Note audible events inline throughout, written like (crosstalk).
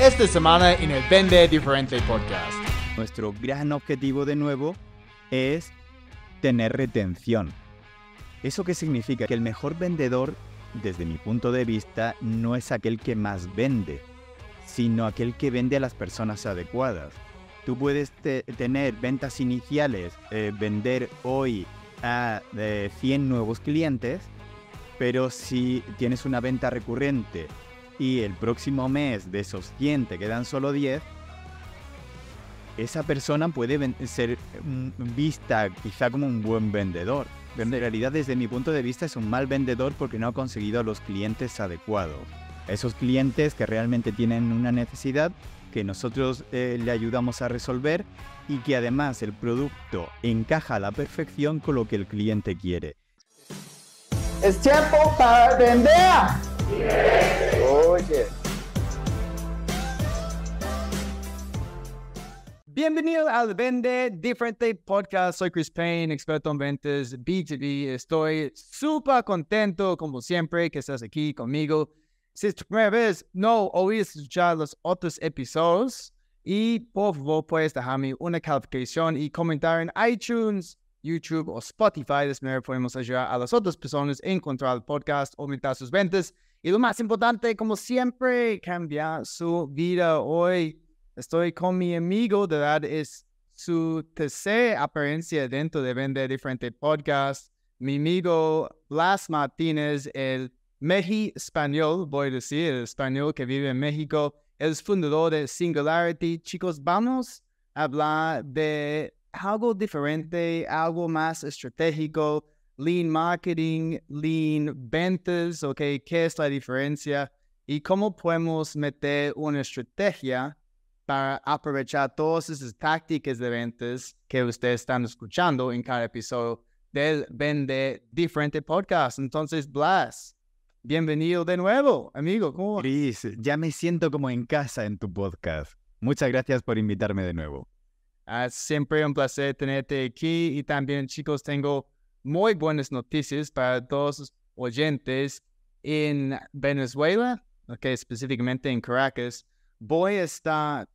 esta semana en el Vende Diferente Podcast. Nuestro gran objetivo de nuevo es tener retención. ¿Eso qué significa? Que el mejor vendedor, desde mi punto de vista, no es aquel que más vende, sino aquel que vende a las personas adecuadas. Tú puedes tener ventas iniciales, eh, vender hoy a 100 eh, nuevos clientes, pero si tienes una venta recurrente y el próximo mes de esos 100 quedan solo 10, esa persona puede ser mm, vista quizá como un buen vendedor. Pero en realidad desde mi punto de vista es un mal vendedor porque no ha conseguido a los clientes adecuados. Esos clientes que realmente tienen una necesidad que nosotros eh, le ayudamos a resolver y que además el producto encaja a la perfección con lo que el cliente quiere. Es tiempo para vender. Bienvenido al Vende Diferente Podcast. Soy Chris Payne, experto en ventas B2B. Estoy súper contento, como siempre, que estás aquí conmigo. Si es tu primera vez, no olvides escuchar los otros episodios. Y por favor, puedes dejarme una calificación y comentar en iTunes, YouTube o Spotify. De esta manera podemos ayudar a las otras personas a encontrar el podcast, aumentar sus ventas y lo más importante, como siempre, cambiar su vida hoy. Estoy con mi amigo, de verdad, es su tercera apariencia dentro de Vender Diferente Podcast. Mi amigo Blas Martínez, el Meji español, voy a decir, el español que vive en México, es fundador de Singularity. Chicos, vamos a hablar de algo diferente, algo más estratégico, lean marketing, lean ventas, ¿ok? ¿Qué es la diferencia? ¿Y cómo podemos meter una estrategia para aprovechar todas esas tácticas de ventas que ustedes están escuchando en cada episodio del Vende Diferente Podcast? Entonces, Blas, bienvenido de nuevo, amigo. ¿Cómo? ya me siento como en casa en tu podcast. Muchas gracias por invitarme de nuevo. Ah, siempre un placer tenerte aquí y también chicos, tengo muy buenas noticias para todos los oyentes en Venezuela, ok, específicamente en Caracas. Voy a estar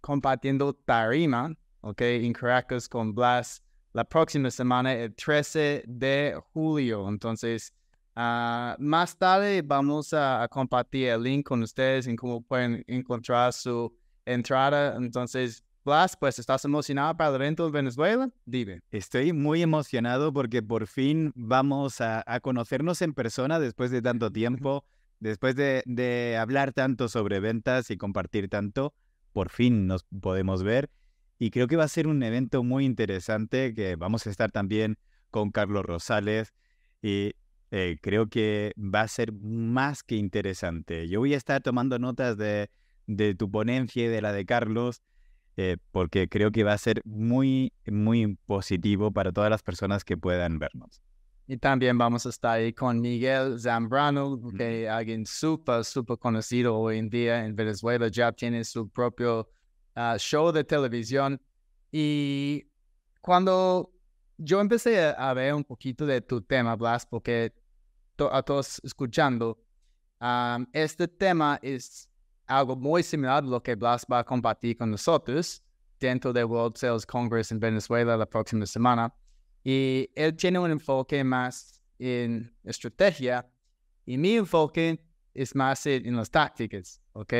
compartiendo tarima ok, en Caracas con Blas la próxima semana, el 13 de julio. Entonces, ah, más tarde vamos a, compartir el link con ustedes en cómo pueden encontrar su entrada. Entonces, Blas, pues estás emocionado para el evento de Venezuela? Dime. Estoy muy emocionado porque por fin vamos a, a conocernos en persona después de tanto (laughs) tiempo, después de, de, hablar tanto sobre ventas y compartir tanto, por fin nos podemos ver. Y creo que va a ser un evento muy interesante que vamos a estar también con Carlos Rosales y eh, creo que va a ser más que interesante. Yo voy a estar tomando notas de, de tu ponencia y de la de Carlos eh, porque creo que va a ser muy, muy positivo para todas las personas que puedan vernos. Y también vamos a estar ahí con Miguel Zambrano, que alguien súper, súper conocido hoy en día en Venezuela. Ya tiene su propio ah, show de televisión. Y cuando yo empecé a, ver un poquito de tu tema, Blas, porque a todos escuchando, ah, este tema es algo muy similar a lo que Blas va a compartir con nosotros dentro del World Sales Congress en Venezuela la próxima semana. Y él tiene un enfoque más en estrategia y mi enfoque es más en, las tácticas, ¿ok?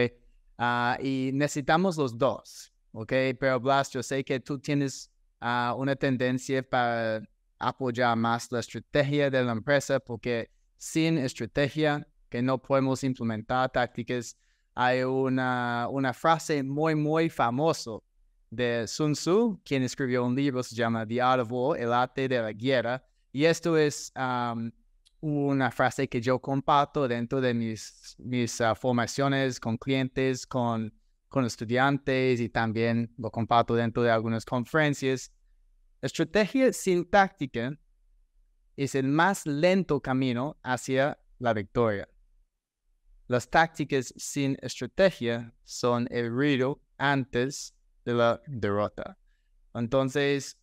Ah, y necesitamos los dos, ¿ok? Pero Blast, yo sé que tú tienes ah, una tendencia para apoyar más la estrategia de la empresa porque sin estrategia que no podemos implementar tácticas hay una, una frase muy, muy famosa de Sun Tzu, quien escribió un libro, se llama The Art of War, El Arte de la Guerra. Y esto es una frase que yo comparto dentro de mis, mis ah, formaciones con clientes, con, con estudiantes y también lo comparto dentro de algunas conferencias. Estrategia sintáctica es el más lento camino hacia la victoria. Las tácticas sin estrategia son el ruido antes de la derrota. Entonces,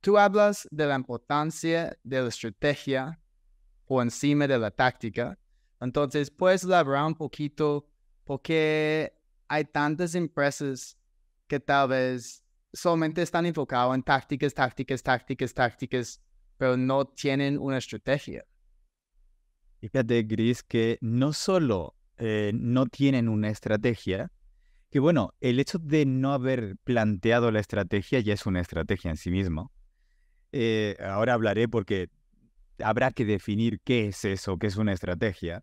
tú hablas de la importancia de la estrategia por encima de la táctica. Entonces, puedes hablar un poquito porque hay tantas empresas que tal vez solamente están enfocadas en tácticas, tácticas, tácticas, tácticas, pero no tienen una estrategia. Fíjate, Gris, que no solo eh, no tienen una estrategia, que bueno, el hecho de no haber planteado la estrategia ya es una estrategia en sí mismo. Eh, ahora hablaré porque habrá que definir qué es eso, qué es una estrategia.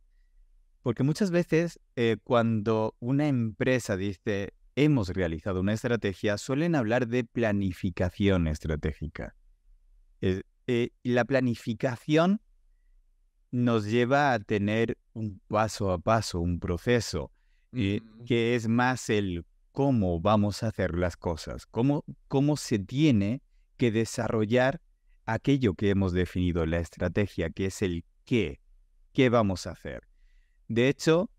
Porque muchas veces eh, cuando una empresa dice hemos realizado una estrategia, suelen hablar de planificación estratégica. la planificación nos lleva a tener un paso a paso, un proceso, eh, que es más el cómo vamos a hacer las cosas, cómo, se tiene que desarrollar aquello que hemos definido, la estrategia, que es el qué, qué vamos a hacer. De hecho,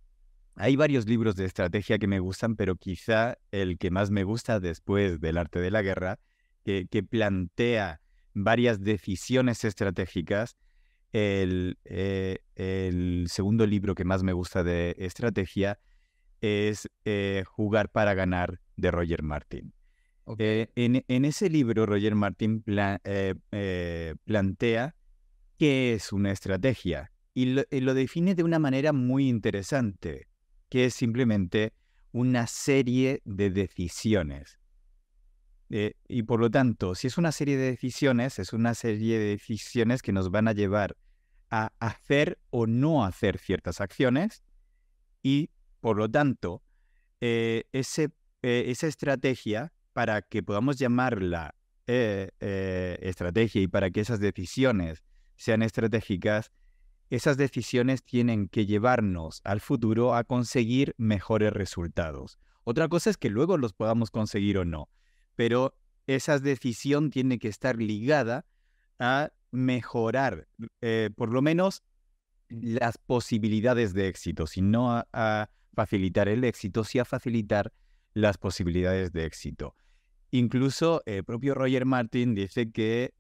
hay varios libros de estrategia que me gustan, pero quizá el que más me gusta después del arte de la guerra, que plantea varias decisiones estratégicas el, eh, el, segundo libro que más me gusta de estrategia es eh, Jugar para ganar de Roger Martin. Eh, en, ese libro, Roger Martin plantea qué es una estrategia y lo, define de una manera muy interesante, que es simplemente una serie de decisiones. y por lo tanto, si es una serie de decisiones, es una serie de decisiones que nos van a llevar a hacer o no hacer ciertas acciones y, por lo tanto, eh, ese, eh, esa estrategia, para que podamos llamarla eh, estrategia y para que esas decisiones sean estratégicas, esas decisiones tienen que llevarnos al futuro a conseguir mejores resultados. Otra cosa es que luego los podamos conseguir o no, pero esa decisión tiene que estar ligada a mejorar eh, por lo menos mm. las posibilidades de éxito, sino a, a facilitar el éxito, sí a facilitar las posibilidades de éxito. Incluso el propio Roger Martin dice que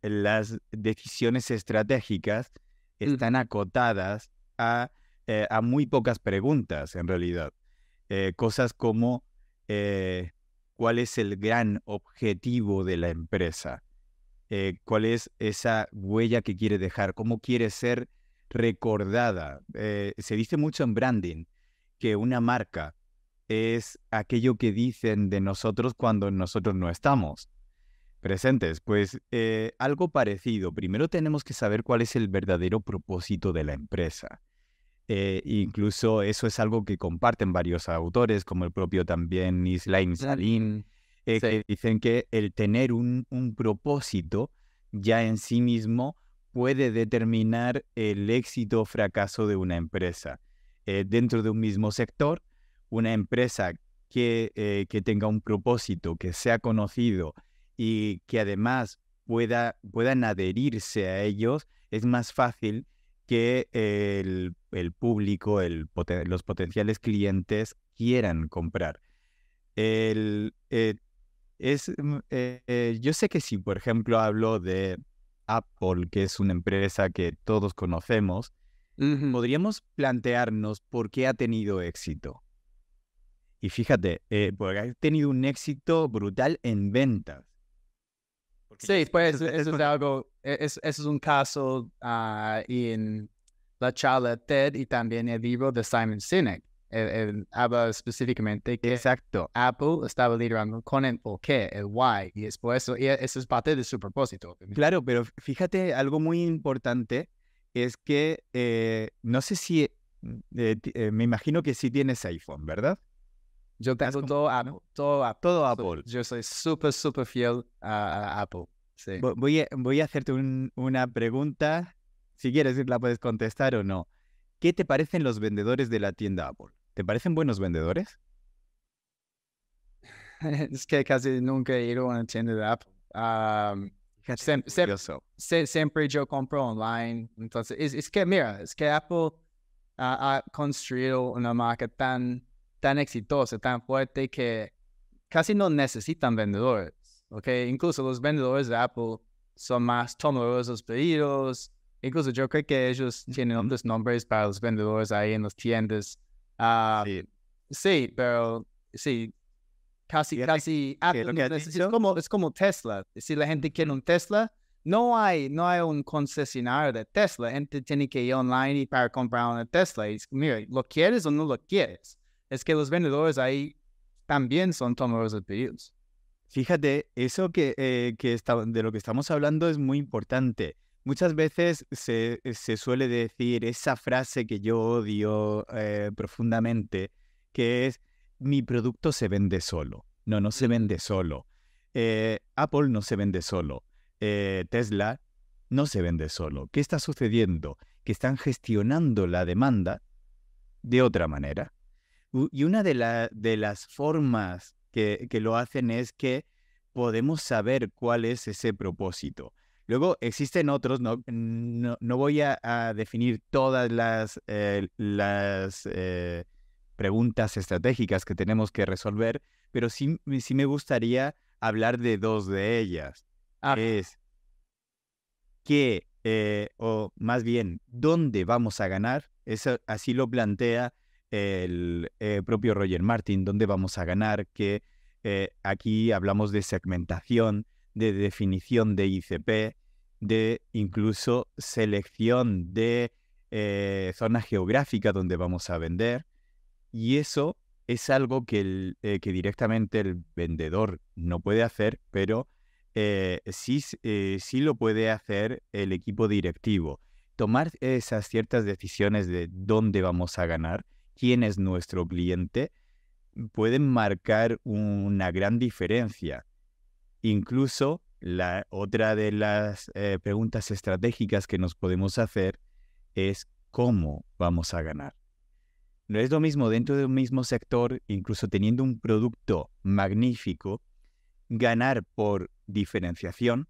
las decisiones estratégicas mm. están acotadas eh, a, muy pocas preguntas, en realidad. Eh, cosas como cuál es el gran objetivo de la empresa, eh, cuál es esa huella que quiere dejar, cómo quiere ser recordada. Eh, se dice mucho en branding que una marca es aquello que dicen de nosotros cuando nosotros no estamos presentes. Pues eh, algo parecido. Primero tenemos que saber cuál es el verdadero propósito de la empresa. incluso eso es algo que comparten varios autores, como el propio también Islam Salim, eh, que dicen que el tener un, propósito ya en sí mismo puede determinar el éxito o fracaso de una empresa. Eh, dentro de un mismo sector, una empresa eh, que, tenga un propósito, que sea conocido y que además pueda, puedan adherirse a ellos, es más fácil que el, público, el, los potenciales clientes quieran comprar. El, es, mm, eh, eh, yo sé que si, por ejemplo, hablo de Apple, que es una empresa que todos conocemos, podríamos plantearnos por qué ha tenido éxito. Y fíjate, eh, porque ha tenido un éxito brutal en ventas. sí, pues eso, es e-, algo, e-, eso, es un caso uh, en la charla TED y también el libro de Simon Sinek el, específicamente que exacto, Apple estaba liderando con el por qué, el why, y es por eso, y e, eso es parte de su propósito. Claro, pero fíjate, algo muy importante es que eh, no sé si, mm, eh, eh, me imagino que sí tienes iPhone, ¿verdad? Yo tengo todo, Apple, todo Apple. Yo soy súper, súper fiel a, Apple. Voy, a, voy a hacerte una pregunta. Si quieres, la puedes contestar o no. ¿Qué te parecen los vendedores de la tienda Apple? ¿Te parecen buenos vendedores? (laughs) Es que casi nunca he ido a una tienda de Apple. Ah, mm, siempre yo compro online. Entonces, es, que mira, es que Apple ha construido una marca tan, tan exitosa, tan fuerte que casi no necesitan vendedores. Okay? Incluso los vendedores de Apple son más tomosos pedidos. Incluso yo creo que ellos tienen otros nombres para los vendedores ahí en las tiendas. Ah, sí. pero sí, casi, casi. Ah, es, como, es como Tesla. Si la gente quiere un Tesla, no hay, no hay un concesionario de Tesla. La gente tiene que ir online y para comprar una Tesla. mira, ¿lo quieres o no lo quieres? Es que los vendedores ahí también son tomadores de pedidos. Fíjate, eso que, eh, que de lo que estamos hablando es muy importante. Muchas veces se, suele decir esa frase que yo odio eh, profundamente, que es, mi producto se vende solo. No, no se vende solo. Eh, Apple no se vende solo. Eh, Tesla no se vende solo. ¿Qué está sucediendo? Que están gestionando la demanda de otra manera. Y una de, las formas que lo hacen es que podemos saber cuál es ese propósito. Luego existen otros, no, no, voy a, definir todas las, eh, las eh, preguntas estratégicas que tenemos que resolver, pero sí, me gustaría hablar de dos de ellas. Ah. Es que, eh, o más bien, ¿dónde vamos a ganar? Eso, así lo plantea el propio Roger Martin, ¿dónde vamos a ganar? Que aquí hablamos de segmentación, de definición de ICP, de incluso selección de eh, zona geográfica donde vamos a vender. Y eso es algo que, eh, que directamente el vendedor no puede hacer, pero eh, sí, sí lo puede hacer el equipo directivo. Tomar esas ciertas decisiones de dónde vamos a ganar, quién es nuestro cliente, pueden marcar una gran diferencia. Incluso la otra de las eh, preguntas estratégicas que nos podemos hacer es cómo vamos a ganar. No es lo mismo dentro de un mismo sector, incluso teniendo un producto magnífico, ganar por diferenciación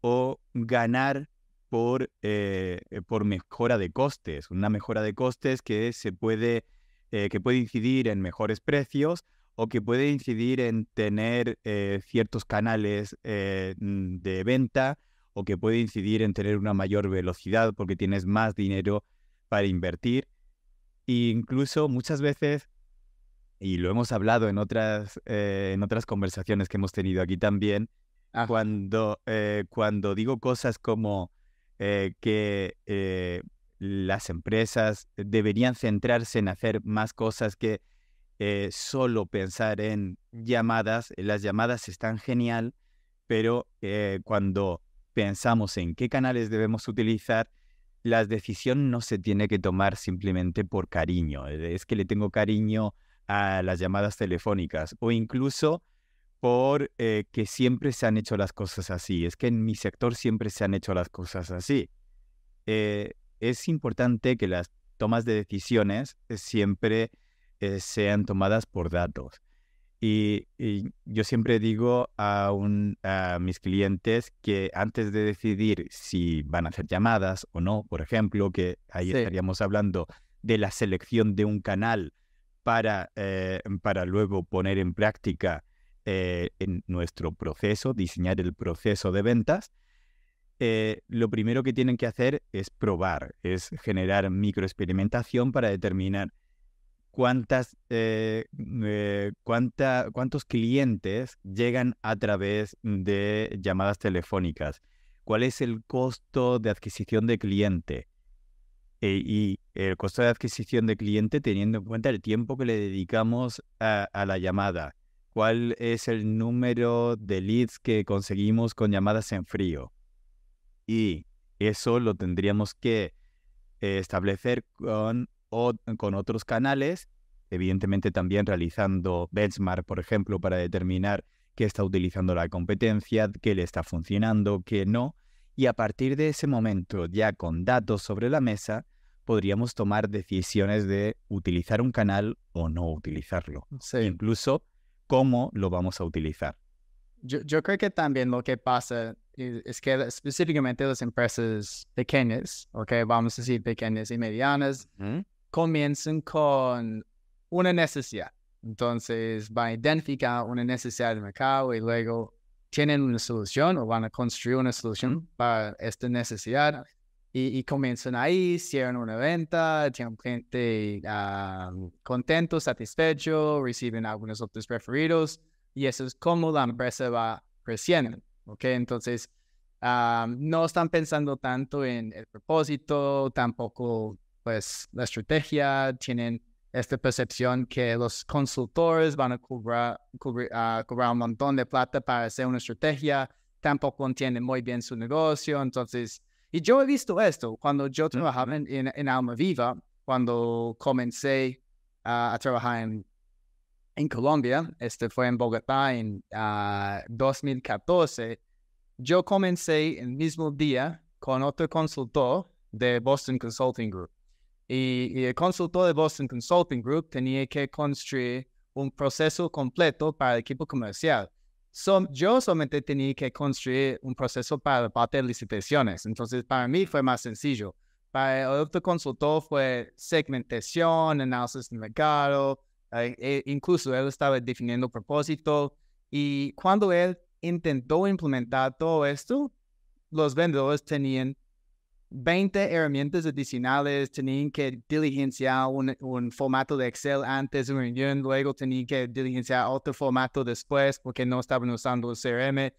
o ganar por, eh, eh, mejora de costes, una mejora de costes que se puede, que puede incidir en mejores precios o que puede incidir en tener eh, ciertos canales eh, mm, de venta o que puede incidir en tener una mayor velocidad porque tienes más dinero para invertir. E incluso muchas veces, y lo hemos hablado en otras, eh, en otras conversaciones que hemos tenido aquí también, cuando digo cosas como que las empresas deberían centrarse en hacer más cosas que eh, solo pensar en llamadas. Eh, las llamadas están genial, pero eh, cuando pensamos en qué canales debemos utilizar, la decisión no se tiene que tomar simplemente por cariño. Es que le tengo cariño a las llamadas telefónicas o incluso por que siempre se han hecho las cosas así. Es que en mi sector siempre se han hecho las cosas así. es importante que las tomas de decisiones siempre eh, sean tomadas por datos. Y, yo siempre digo a, mis clientes que antes de decidir si van a hacer llamadas o no, por ejemplo, que ahí estaríamos hablando de la selección de un canal para, eh, para luego poner en práctica eh, en nuestro proceso, diseñar el proceso de ventas, lo primero que tienen que hacer es probar, es generar microexperimentación para determinar cuántas, eh, eh, cuánta, cuántos clientes llegan a través de llamadas telefónicas, cuál es el costo de adquisición de cliente eh, y el costo de adquisición de cliente teniendo en cuenta el tiempo que le dedicamos a la llamada, cuál es el número de leads que conseguimos con llamadas en frío. Y eso lo tendríamos que establecer con o con otros canales, evidentemente también realizando benchmark, por ejemplo, para determinar qué está utilizando la competencia, qué le está funcionando, qué no. Y a partir de ese momento, ya con datos sobre la mesa, podríamos tomar decisiones de utilizar un canal o no utilizarlo. Incluso cómo lo vamos a utilizar. Yo, creo que también lo que pasa es, que específicamente las empresas pequeñas, ok, vamos a decir pequeñas y medianas, comiencen con una necesidad. Entonces van a identificar una necesidad del mercado y luego tienen una solución o van a construir una solución para esta necesidad y, comienzan ahí, cierran una venta, tienen gente contento, satisfecho, reciben algunos otros preferidos y eso es como la empresa va creciendo. ¿ok? Entonces, no están pensando tanto en el propósito, tampoco pues la estrategia, tienen esta percepción que los consultores van a ah, cobrar, un montón de plata para hacer una estrategia, tampoco entienden muy bien su negocio, entonces, y yo he visto esto cuando yo trabajaba en, Alma Viva, cuando comencé a trabajar en, Colombia, este fue en Bogotá en 2014, ah, yo comencé el mismo día con otro consultor de Boston Consulting Group. Y, el consultor de Boston Consulting Group tenía que construir un proceso completo para el equipo comercial. yo solamente tenía que construir un proceso para la parte de licitaciones. Entonces, para mí fue más sencillo. Para el otro consultor fue segmentación, análisis de mercado, eh, e, incluso él estaba definiendo propósito. Y cuando él intentó implementar todo esto, los vendedores tenían 20 herramientas adicionales, tenían que diligenciar un, formato de Excel antes de una reunión, luego tenían que diligenciar otro formato después porque no estaban usando el CRM.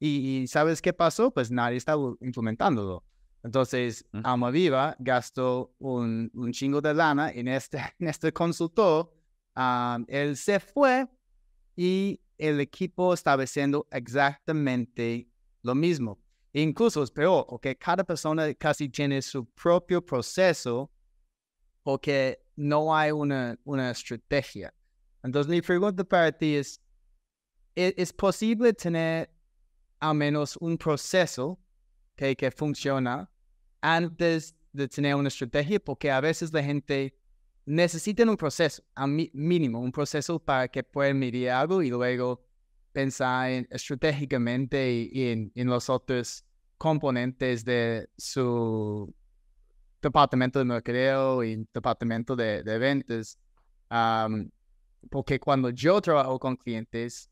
Y, ¿sabes qué pasó? Pues nadie estaba implementándolo. Entonces, Amaviva viva, gastó un, chingo de lana en este, (laughs) en este consultor. Ah, él se fue y el equipo estaba haciendo exactamente lo mismo Incluso es peor, o que cada persona casi tiene su propio proceso o que no hay una, una estrategia. Entonces, mi pregunta para ti es, ¿e-, ¿es, posible tener al menos un proceso que, que funciona antes de tener una estrategia? Porque a veces la gente necesita un proceso, a mínimo, un proceso para que puedan medir algo y luego pensar estratégicamente en, los otros componentes de su departamento de mercadeo y departamento de, ventas. porque cuando yo trabajo con clientes,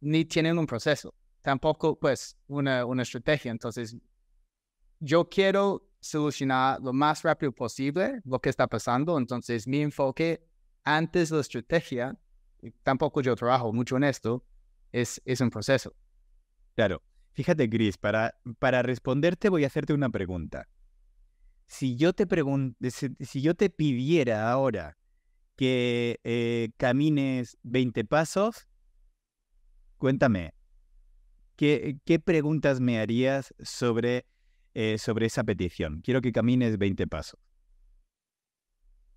ni tienen un proceso, tampoco pues una, una estrategia. Entonces, yo quiero solucionar lo más rápido posible lo que está pasando. Entonces, mi enfoque antes de la estrategia, tampoco yo trabajo mucho en esto, es, es un proceso. Claro. Fíjate, Chris, para, para responderte voy a hacerte una pregunta. Si yo te, si, yo te pidiera ahora que eh, camines 20 pasos, cuéntame, ¿qué, preguntas me harías sobre, eh, sobre esa petición? Quiero que camines 20 pasos.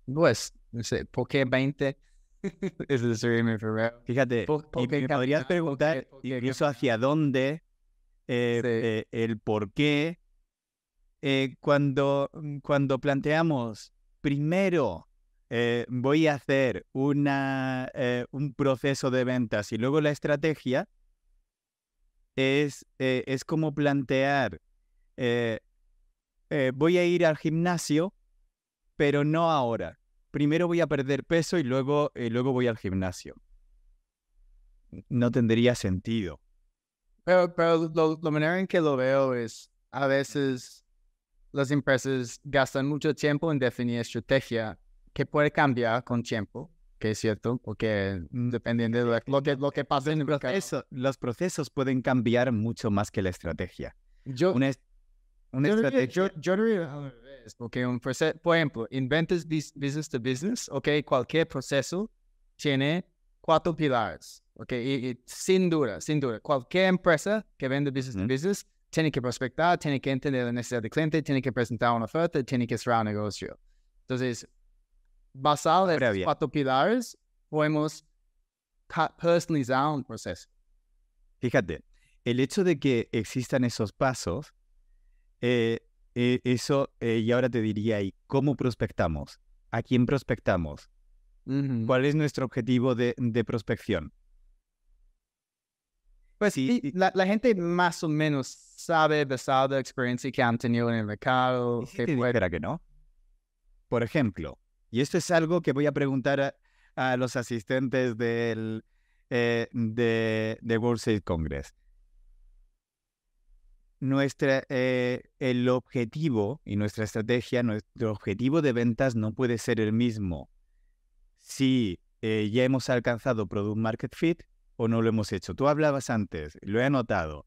Pues, no sé, ¿por qué 20? (laughs) Fíjate, ¿Por, y podrías preguntar ¿por incluso hacia dónde eh, eh, el por qué. Eh, cuando, mm, cuando planteamos, primero voy a hacer una, un proceso de ventas y luego la estrategia, es, es como plantear, voy a ir al gimnasio, pero no ahora. Primero voy a perder peso y luego, y luego voy al gimnasio. No tendría sentido. Pero, pero lo, la manera en que lo veo es, a veces las empresas gastan mucho tiempo en definir estrategia que puede cambiar con tiempo, que es cierto, porque mm. dependiendo de lo que, lo que pasa en el proceso, los procesos pueden cambiar mucho más que la estrategia. Yo, yo, estrategia... porque un por ejemplo, inventes business to business, ok, cualquier proceso tiene cuatro pilares, ¿ok? Y, sin duda, sin duda, cualquier empresa que vende business to business tiene que prospectar, tiene que entender la necesidad del cliente, tiene que presentar una oferta, tiene que cerrar un negocio. Entonces, basado en cuatro pilares, podemos personalizar un proceso. Fíjate, el hecho de que existan esos pasos, eh, e-, eso, eh, y ahora te diría, ¿y cómo prospectamos? ¿A quién prospectamos? ¿Cuál es nuestro objetivo de, prospección? Pues sí. la, gente más o menos sabe, basado en la experiencia que han tenido en el mercado. Si que que no? Por ejemplo, y esto es algo que voy a preguntar a, los asistentes del, eh, de, World Trade Congress. Nuestra, eh, el objetivo y nuestra estrategia, nuestro objetivo de ventas no puede ser el mismo si eh, ya hemos alcanzado Product Market Fit o no lo hemos hecho. Tú hablabas antes, lo he anotado,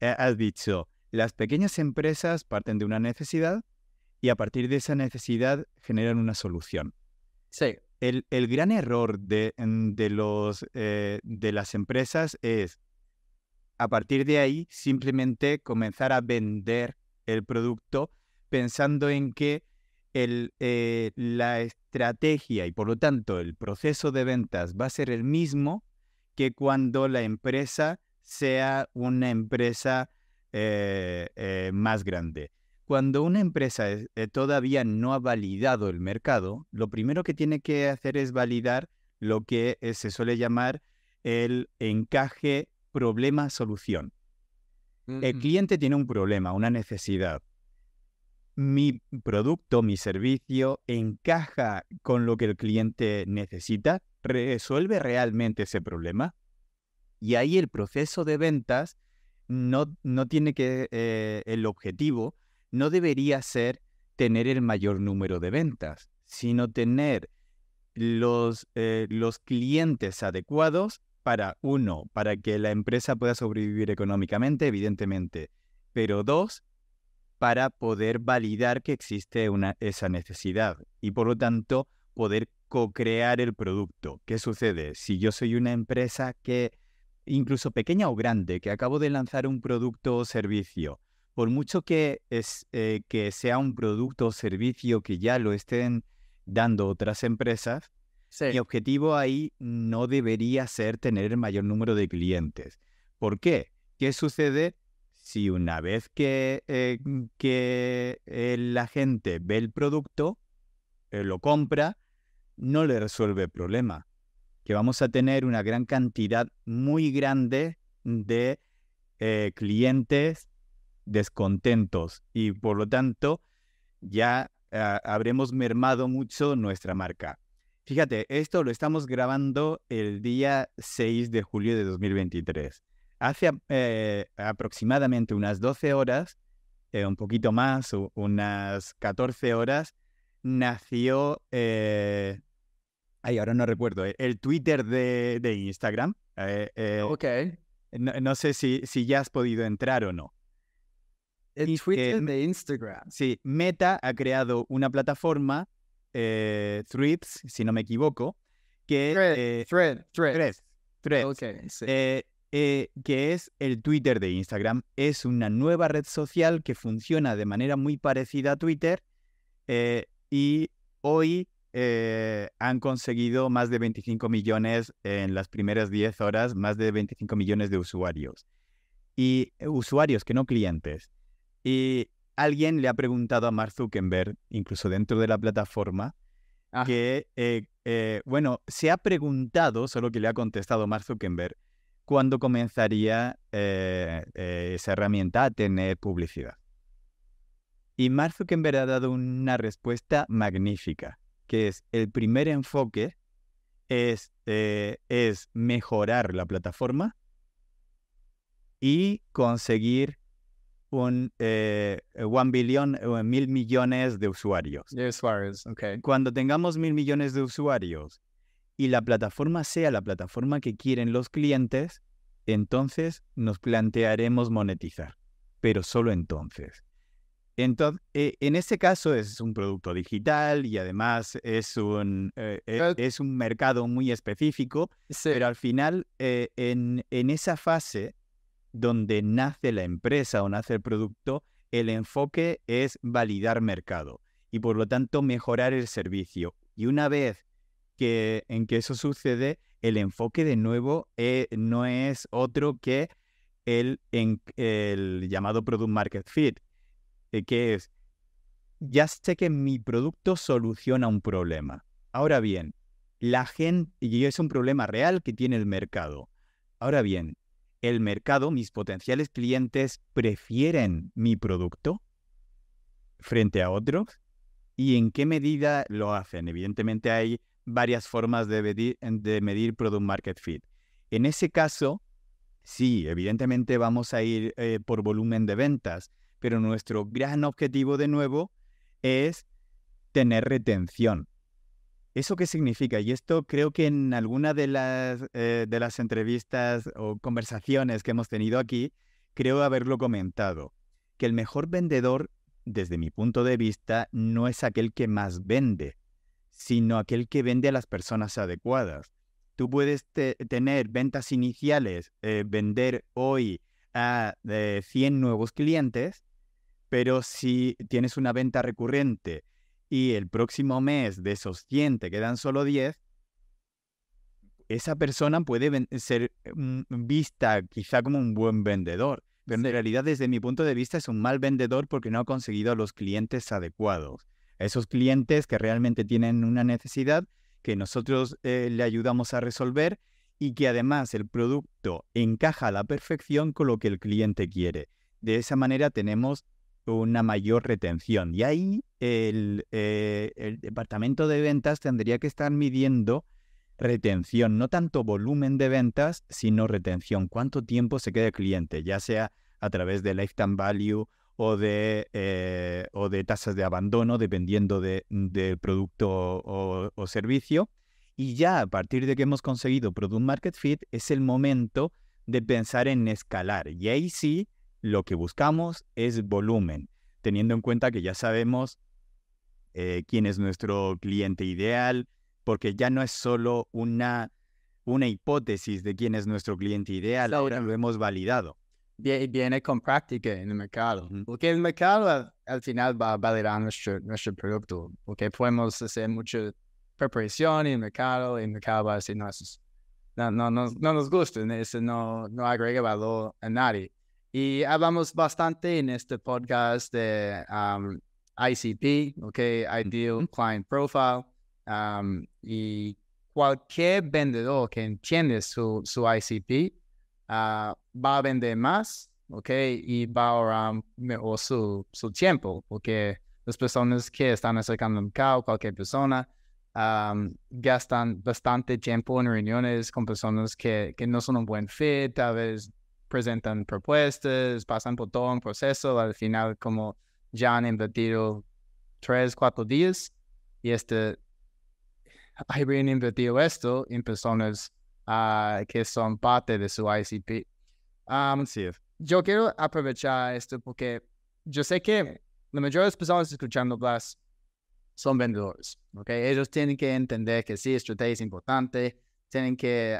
eh, has dicho, las pequeñas empresas parten de una necesidad y a partir de esa necesidad generan una solución. Sí. El, gran error de, mm, los, eh, de las empresas es, a partir de ahí, simplemente comenzar a vender el producto pensando en que eh, la estrategia y por lo tanto el proceso de ventas va a ser el mismo que cuando la empresa sea una empresa eh, eh, más grande. Cuando una empresa todavía no ha validado el mercado, lo primero que tiene que hacer es validar lo que se suele llamar el encaje problema-solución. El cliente tiene un problema, una necesidad mi producto, mi servicio encaja con lo que el cliente necesita, resuelve realmente ese problema. Y ahí el proceso de ventas no, tiene que, eh, el objetivo no debería ser tener el mayor número de ventas, sino tener eh, los clientes adecuados para, uno, para que la empresa pueda sobrevivir económicamente, evidentemente, pero dos, para poder validar que existe una, esa necesidad y por lo tanto poder co-crear el producto. ¿Qué sucede? Si yo soy una empresa que, incluso pequeña o grande, que acabo de lanzar un producto o servicio, por mucho que, es, eh, que sea un producto o servicio que ya lo estén dando otras empresas, mi objetivo ahí no debería ser tener el mayor número de clientes. ¿Por qué? ¿Qué sucede si una vez que, eh, mm, que la gente ve el producto, eh, lo compra, no le resuelve el problema. Que vamos a tener una gran cantidad muy grande de eh, clientes descontentos y por lo tanto ya ah, habremos mermado mucho nuestra marca. Fíjate, esto lo estamos grabando el día 6 de julio de 2023. Hace eh, aproximadamente unas 12 horas, eh, un poquito más, unas 14 horas, nació, eh, ay, ahora no recuerdo, el Twitter de, Instagram. ok. No, sé si, si ya has podido entrar o no. El Twitter de Instagram. Sí, Meta ha creado una plataforma, Threads, si no me equivoco, que... Thread, thread, thread. thread, sí. Eh, que es el Twitter de Instagram. Es una nueva red social que funciona de manera muy parecida a Twitter eh, y hoy eh, han conseguido más de 25 millones en las primeras 10 horas, más de 25 millones de usuarios. Y usuarios que no clientes. Y alguien le ha preguntado a Mark Zuckerberg, incluso dentro de la plataforma, ah. que, bueno, se ha preguntado, solo que le ha contestado Mark Zuckerberg, cuándo comenzaría eh, eh, esa herramienta a tener publicidad. Y Mark Zuckerberg ha dado una respuesta magnífica, que es el primer enfoque es, eh, es mejorar la plataforma y conseguir un eh, one o mil millones de usuarios. Cuando tengamos mil millones de usuarios y la plataforma sea la plataforma que quieren los clientes, entonces nos plantearemos monetizar, pero solo entonces. Entonces, eh, en ese caso es un producto digital y además es un, eh, eh, un mercado muy específico, pero al final en, en, esa fase donde nace la empresa o nace el producto, el enfoque es validar mercado y por lo tanto mejorar el servicio. Y una vez en que eso sucede, el enfoque de nuevo eh, no es otro que el, el llamado Product Market Fit, eh, que es, ya sé que mi producto soluciona un problema. Ahora bien, la gente, y es un problema real que tiene el mercado. Ahora bien, ¿el mercado, mis potenciales clientes prefieren mi producto frente a otros? ¿Y en qué medida lo hacen? Evidentemente hay varias formas de medir, de medir Product Market Fit. En ese caso, sí, evidentemente vamos a ir eh, por volumen de ventas, pero nuestro gran objetivo de nuevo es tener retención. ¿Eso qué significa? Y esto creo que en alguna de las, eh, de las entrevistas o conversaciones que hemos tenido aquí, creo haberlo comentado, que el mejor vendedor, desde mi punto de vista, no es aquel que más vende, sino aquel que vende a las personas adecuadas. Tú puedes tener ventas iniciales, eh, vender hoy a 100 eh, nuevos clientes, pero si tienes una venta recurrente y el próximo mes de esos 100 te quedan solo 10, esa persona puede ser eh, vista quizá como un buen vendedor, pero en realidad desde mi punto de vista es un mal vendedor porque no ha conseguido a los clientes adecuados a esos clientes que realmente tienen una necesidad que nosotros eh, le ayudamos a resolver y que además el producto encaja a la perfección con lo que el cliente quiere. De esa manera tenemos una mayor retención y ahí el, eh, el departamento de ventas tendría que estar midiendo retención, no tanto volumen de ventas, sino retención, cuánto tiempo se queda el cliente, ya sea a través de lifetime value, o de, eh, o de tasas de abandono, dependiendo del de producto o, servicio. Y ya a partir de que hemos conseguido Product Market Fit, es el momento de pensar en escalar. Y ahí sí, lo que buscamos es volumen, teniendo en cuenta que ya sabemos eh, quién es nuestro cliente ideal, porque ya no es solo una, una hipótesis de quién es nuestro cliente ideal, ahora lo hemos validado viene con práctica en el mercado, porque el mercado al, final va a validar nuestro, nuestro producto, porque podemos hacer mucha preparación en el mercado y el mercado va a decir, no, no, no, no, nos gusta, eso no, no agrega valor a nadie. Y hablamos bastante en este podcast de ICP, okay, Ideal Client Profile, y cualquier vendedor que entiende su, su ICP, ah, va a vender más, ¿ok? Y va a ahorrar mejor su, su tiempo, porque las personas que están acercando al mercado, cualquier persona, gastan bastante tiempo en reuniones con personas que, que no son un buen fit, tal vez presentan propuestas, pasan por todo un proceso, al final como ya han invertido tres, cuatro días y este, habrían invertido esto en personas ah, que son parte de su ICP, Um, Yo quiero aprovechar esto porque yo sé que la mayoría de las personas escuchando Blast son vendedores, okay. Ellos tienen que entender que sí, estrategia es importante, tienen que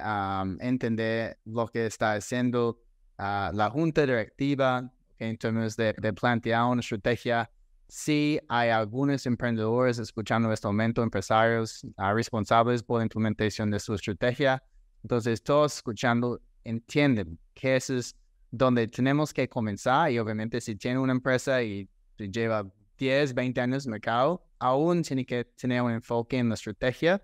entender lo que está haciendo ah, la junta directiva en términos de, plantear una estrategia. Sí, hay algunos emprendedores escuchando en este momento, empresarios ah, responsables por la implementación de su estrategia. Entonces, todos escuchando entienden que eso es donde tenemos que comenzar y obviamente si tiene una empresa y lleva 10, 20 años en el mercado, aún tiene que tener un enfoque en la estrategia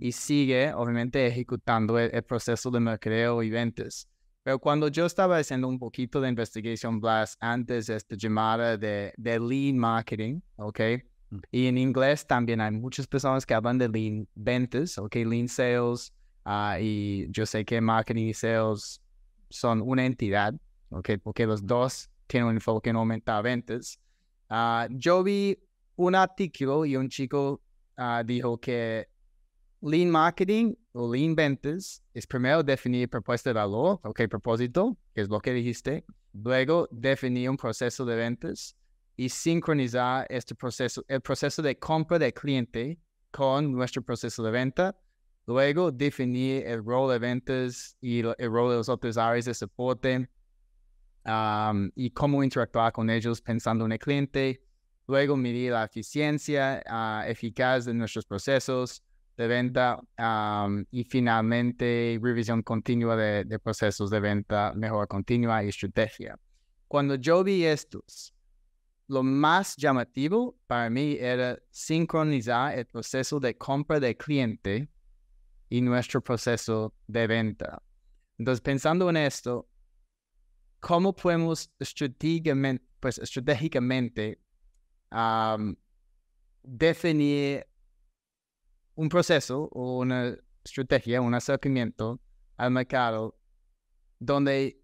y sigue obviamente ejecutando el, proceso de mercadeo y ventas. Pero cuando yo estaba haciendo un poquito de investigación blast antes de esta llamada de, de lean marketing, ¿ok? Mm. Y en inglés también hay muchas personas que hablan de lean ventas, ¿ok? Lean sales. Ah, y yo sé que marketing y sales son una entidad, porque los dos tienen un enfoque en aumentar ventas. Ah, yo vi un artículo y un chico ah, dijo que Lean Marketing o Lean Ventas es primero definir propuesta de valor, ok, propósito, que es lo que dijiste. Luego definir un proceso de ventas y sincronizar este proceso, el proceso de compra del cliente con nuestro proceso de venta Luego, definir el rol de ventas y el rol de las otras áreas de soporte y cómo interactuar con ellos pensando en el cliente. Luego, medir la eficiencia ah, eficaz de nuestros procesos de venta y finalmente revisión continua de, de, procesos de venta, mejora continua y estrategia. Cuando yo vi estos, lo más llamativo para mí era sincronizar el proceso de compra del cliente y nuestro proceso de venta. Entonces, pensando en esto, ¿cómo podemos pues, estratégicamente, estratégicamente definir un proceso o una estrategia, un acercamiento al mercado donde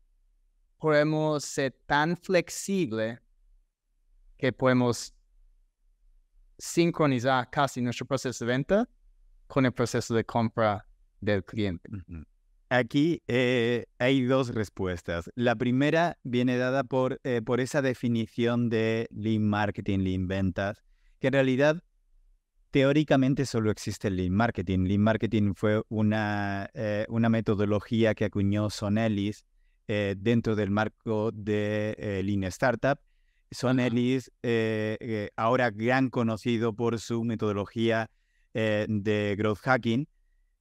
podemos ser tan flexible que podemos sincronizar casi nuestro proceso de venta con el proceso de compra del cliente. Aquí eh, hay dos respuestas. La primera viene dada por, eh, por esa definición de lean marketing, lean ventas, que en realidad teóricamente solo existe el lean marketing. Lean marketing fue una, eh, una metodología que acuñó Son Ellis dentro del marco de Lean Startup. Sonellis, ahora gran conocido por su metodología eh, de growth hacking.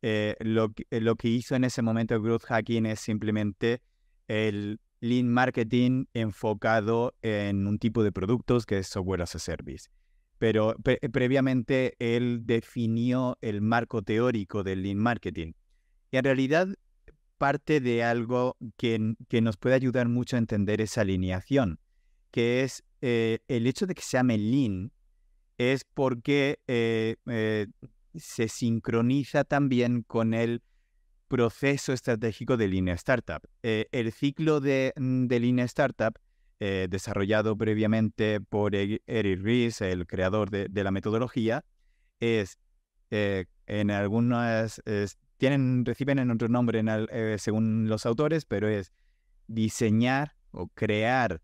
Eh, lo, eh, lo, que hizo en ese momento growth hacking es simplemente el lean marketing enfocado en un tipo de productos que es software as a service. Pero previamente él definió el marco teórico del lean marketing. Y en realidad parte de algo que, nos puede ayudar mucho a entender esa alineación, que es el hecho de que se llame lean es porque eh, eh, se sincroniza también con el proceso estratégico de línea Startup. Eh, el ciclo de, mm, línea Startup, desarrollado previamente por Eric Ries, el creador de, la metodología, es en algunas, tienen, reciben en otro nombre según los autores, pero es diseñar o crear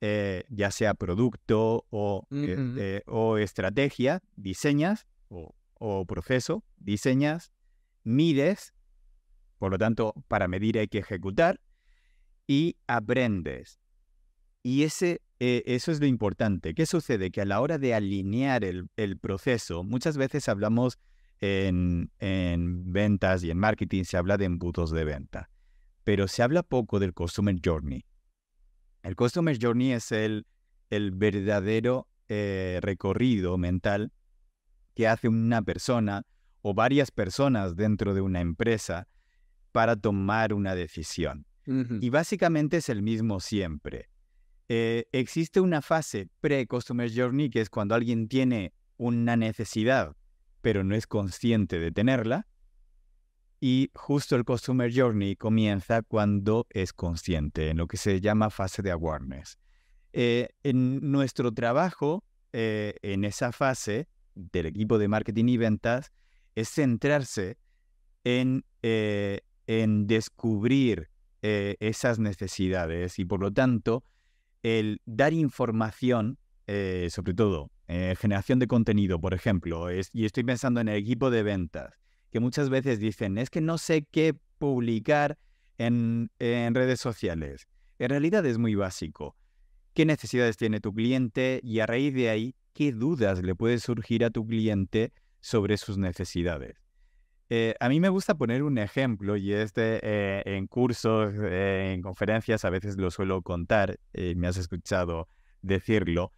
eh, ya sea producto o, eh, eh, o estrategia, diseñas o, proceso, diseñas, mides, por lo tanto, para medir hay que ejecutar, y aprendes. Y ese, eso es lo importante. ¿Qué sucede? Que a la hora de alinear el, proceso, muchas veces hablamos en, en, ventas y en marketing, se habla de embudos de venta, pero se habla poco del Customer Journey. El Customer Journey es el, verdadero eh, recorrido mental que hace una persona o varias personas dentro de una empresa para tomar una decisión. Y básicamente es el mismo siempre. Eh, existe una fase pre-Customer Journey que es cuando alguien tiene una necesidad, pero no es consciente de tenerla. Y justo el Customer Journey comienza cuando es consciente, en lo que se llama fase de awareness. Eh, en nuestro trabajo, eh, en esa fase del equipo de marketing y ventas, es centrarse en, eh, descubrir esas necesidades y por lo tanto el dar información, sobre todo generación de contenido, por ejemplo, y estoy pensando en el equipo de ventas, que muchas veces dicen, es que no sé qué publicar en, redes sociales. En realidad es muy básico. ¿Qué necesidades tiene tu cliente? Y a raíz de ahí, ¿qué dudas le puede surgir a tu cliente sobre sus necesidades? Eh, a mí me gusta poner un ejemplo y este en cursos, eh, en conferencias, a veces lo suelo contar, me has escuchado decirlo.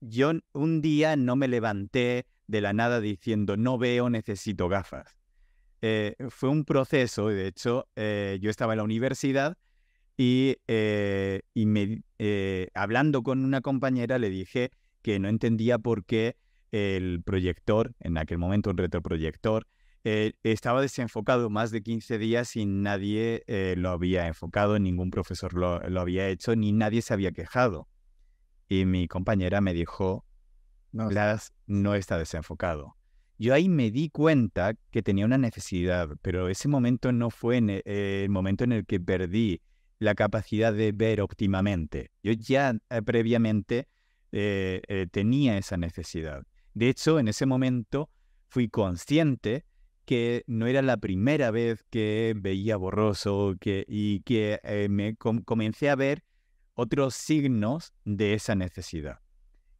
yo un día no me levanté de la nada diciendo no veo, necesito gafas. Eh, fue un proceso, de hecho, eh, yo estaba en la universidad y, eh, me, hablando con una compañera le dije que no entendía por qué el proyector, en aquel momento un retroproyector, estaba desenfocado más de 15 días y nadie lo había enfocado, ningún profesor lo, lo había hecho, ni nadie se había quejado. Y mi compañera me dijo, no, no está desenfocado. Yo ahí me di cuenta que tenía una necesidad, pero ese momento no fue e, eh, el, momento en el que perdí la capacidad de ver óptimamente. Yo ya eh, previamente eh, tenía esa necesidad. De hecho, en ese momento fui consciente que no era la primera vez que veía borroso y que me comencé a ver otros signos de esa necesidad.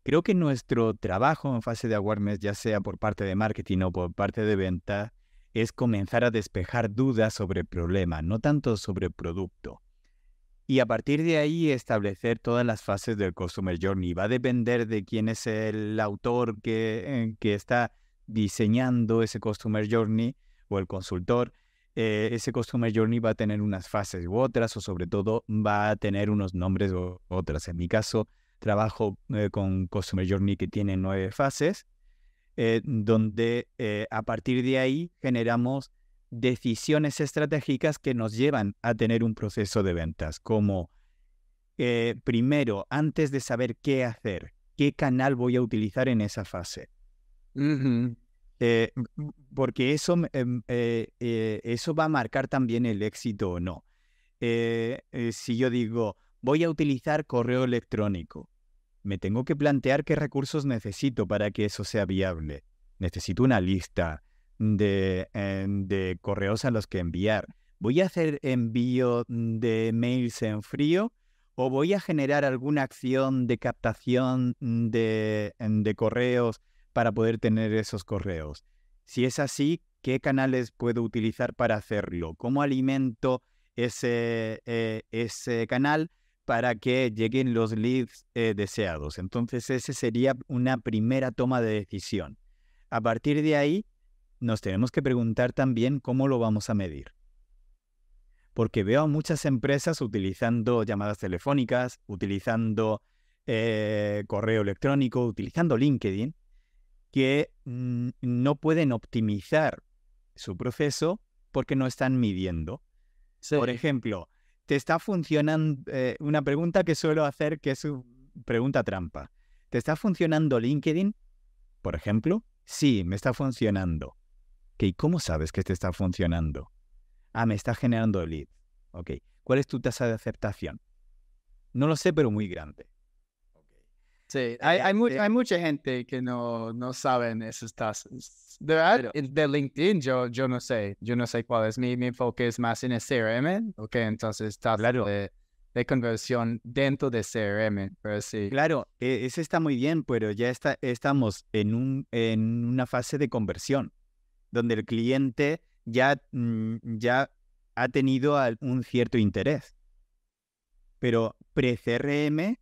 Creo que nuestro trabajo en fase de awareness, ya sea por parte de marketing o por parte de venta, es comenzar a despejar dudas sobre el problema, no tanto sobre el producto. Y a partir de ahí establecer todas las fases del Customer Journey. Va a depender de quién es el autor que, eh, está diseñando ese Customer Journey o el consultor. Eh, ese Customer Journey va a tener unas fases u otras o sobre todo va a tener unos nombres u otras. En mi caso, trabajo eh, con Customer Journey que tiene nueve fases, eh, donde eh, a partir de ahí generamos decisiones estratégicas que nos llevan a tener un proceso de ventas, como primero, antes de saber qué hacer, qué canal voy a utilizar en esa fase. porque eso, em, eso va a marcar también el éxito o no. si yo digo, voy a utilizar correo electrónico, me tengo que plantear qué recursos necesito para que eso sea viable. Necesito una lista de, eh, de correos a los que enviar. ¿Voy a hacer envío de mails en frío? o voy a generar alguna acción de captación de, de, correos para poder tener esos correos. Si es así, ¿qué canales puedo utilizar para hacerlo? ¿Cómo alimento ese, eh, ese canal para que lleguen los leads eh, deseados. Entonces, esa sería una primera toma de decisión. A partir de ahí, nos tenemos que preguntar también cómo lo vamos a medir. Porque veo muchas empresas utilizando llamadas telefónicas, utilizando eh, correo electrónico, utilizando LinkedIn, que mm, no pueden optimizar su proceso porque no están midiendo. Por ejemplo, te está funcionando eh, una pregunta que suelo hacer, que es una pregunta trampa. ¿Te está funcionando LinkedIn, por ejemplo? Sí, me está funcionando. ¿Y cómo sabes que te está funcionando? Ah, me está generando lead. Ok. ¿Cuál es tu tasa de aceptación? No lo sé, pero muy grande. Sí, eh, eh, hay, mucha gente que no, no saben esas tasas de de LinkedIn yo, yo no sé, yo no sé cuál es. Mi, mi enfoque es más en el CRM, ok, entonces está claro. de, conversión dentro de CRM, pero sí. Claro, e, eso está muy bien, pero ya está, estamos en, un, en una fase de conversión, donde el cliente ya, mm, ya ha tenido un cierto interés. Pero pre-CRM,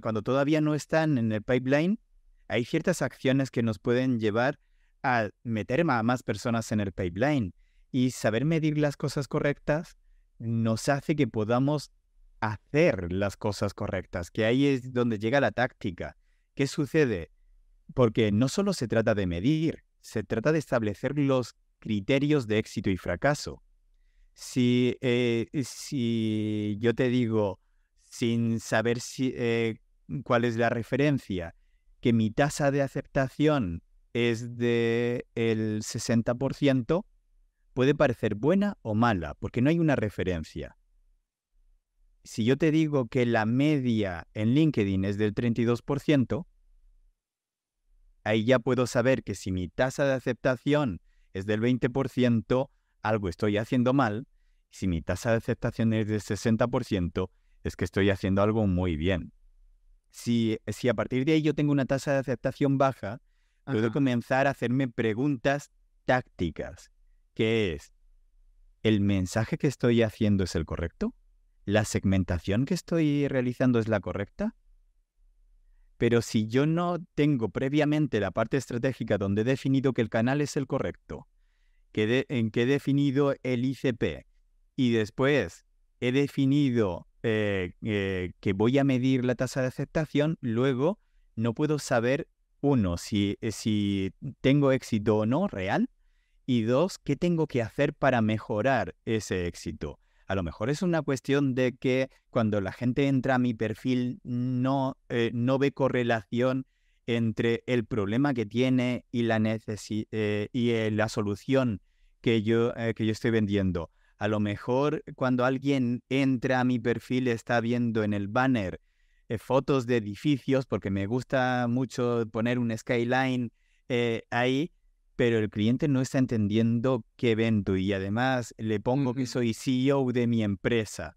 cuando todavía no están en el pipeline, hay ciertas acciones que nos pueden llevar a meter a más personas en el pipeline. Y saber medir las cosas correctas nos hace que podamos hacer las cosas correctas, que ahí es donde llega la táctica. ¿Qué sucede? Porque no solo se trata de medir, se trata de establecer los criterios de éxito y fracaso. Si, eh, si yo te digo, sin saber eh, cuál es la referencia, que mi tasa de aceptación es del 60%, puede parecer buena o mala, porque no hay una referencia. Si yo te digo que la media en LinkedIn es del 32%, ahí ya puedo saber que si mi tasa de aceptación es del 20%, algo estoy haciendo mal. Si mi tasa de aceptación es del 60%, es que estoy haciendo algo muy bien. Si, si a partir de ahí yo tengo una tasa de aceptación baja, puedo comenzar a hacerme preguntas tácticas, que es, ¿el mensaje que estoy haciendo es el correcto? ¿La segmentación que estoy realizando es la correcta? Pero si yo no tengo previamente la parte estratégica donde he definido que el canal es el correcto, en que he definido el ICP y después he definido eh, eh, que voy a medir la tasa de aceptación, luego no puedo saber uno, eh, si, tengo éxito o no real, y dos, qué tengo que hacer para mejorar ese éxito. A lo mejor es una cuestión de que cuando la gente entra a mi perfil no, eh, ve correlación entre el problema que tiene y la, eh, y, la solución que yo, que yo estoy vendiendo. A lo mejor cuando alguien entra a mi perfil está viendo en el banner eh, fotos de edificios, porque me gusta mucho poner un skyline eh, ahí, pero el cliente no está entendiendo qué evento, y además le pongo que soy CEO de mi empresa.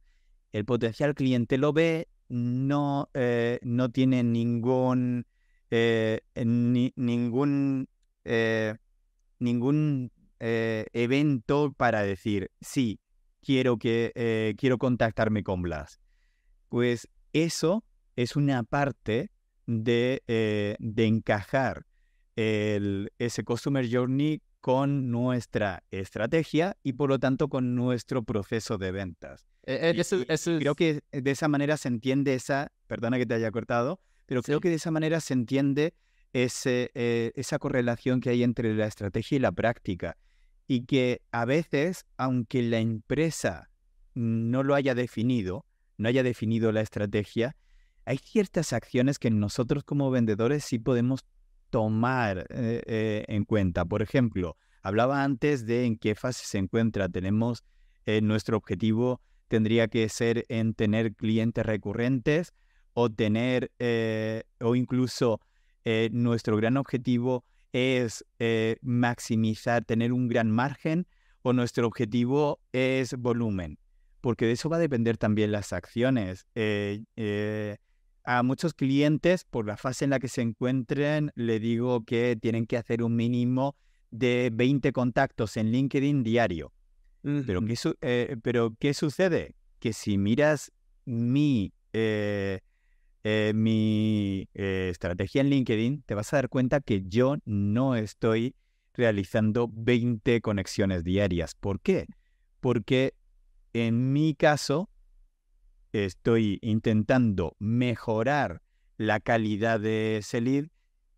El potencial cliente lo ve, no, eh, no tiene ningún, ningún, ningún evento para decir, sí, quiero, que, quiero contactarme con Blas. Pues eso es una parte de, eh, encajar ese Customer Journey con nuestra estrategia y por lo tanto con nuestro proceso de ventas. E, e, creo que de esa manera se entiende esa, perdona que te haya cortado, pero creo que de esa manera se entiende ese, eh, esa correlación que hay entre la estrategia y la práctica. Y que a veces, aunque la empresa no lo haya definido, no haya definido la estrategia, hay ciertas acciones que nosotros como vendedores sí podemos tomar eh, eh, en cuenta. Por ejemplo, hablaba antes de en qué fase se encuentra. Tenemos eh, nuestro objetivo tendría que ser en tener clientes recurrentes o tener o incluso nuestro gran objetivo es maximizar, tener un gran margen o nuestro objetivo es volumen porque de eso va a depender también las acciones a muchos clientes, por la fase en la que se encuentren, le digo que tienen que hacer un mínimo de 20 contactos en LinkedIn diario. Eh, pero, qué sucede? Que si miras mi eh, eh, estrategia en LinkedIn, te vas a dar cuenta que yo no estoy realizando 20 conexiones diarias. ¿Por qué? Porque en mi caso, estoy intentando mejorar la calidad de ese lead,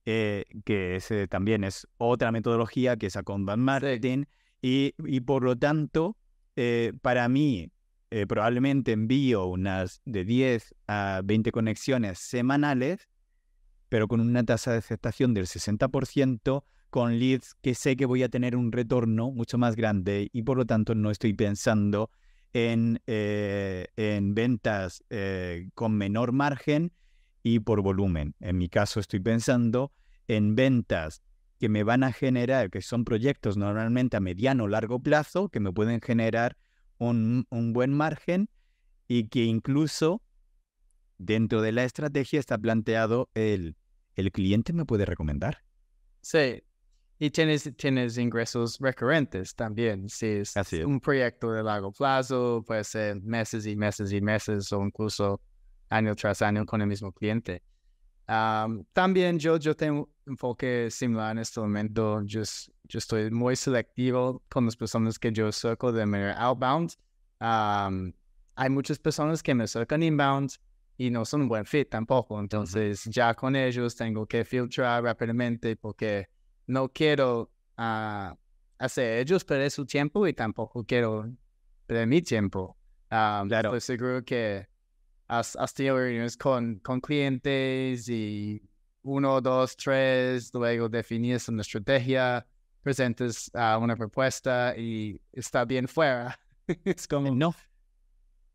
eh, que también es otra metodología que es a marketing marketing y, y, por lo tanto, eh, para mí, eh, probablemente envío unas de 10 a 20 conexiones semanales, pero con una tasa de aceptación del 60%, con leads que sé que voy a tener un retorno mucho más grande y por lo tanto no estoy pensando eh, en, ventas eh, con menor margen y por volumen. En mi caso estoy pensando en ventas que me van a generar, que son proyectos normalmente a mediano o largo plazo, que me pueden generar un, buen margen y que incluso dentro de la estrategia está planteado el, el cliente me puede recomendar. Sí, y tienes, tienes ingresos recurrentes también. Si es, es, un proyecto de largo plazo, puede ser meses y meses y meses o incluso año tras año con el mismo cliente. también yo, yo tengo un enfoque similar en este momento. Yo, yo estoy muy selectivo con las personas que yo acerco de manera outbound. hay muchas personas que me acercan inbound y no son un buen fit tampoco. Entonces ya con ellos tengo que filtrar rápidamente porque no quiero ah, hacer ellos perder su tiempo y tampoco quiero perder mi tiempo. Um, claro. Estoy seguro que has, tenido reuniones con, con clientes y uno, dos, tres, luego definís una estrategia, presentes ah, una propuesta y está bien fuera. (laughs) es eh, como... No,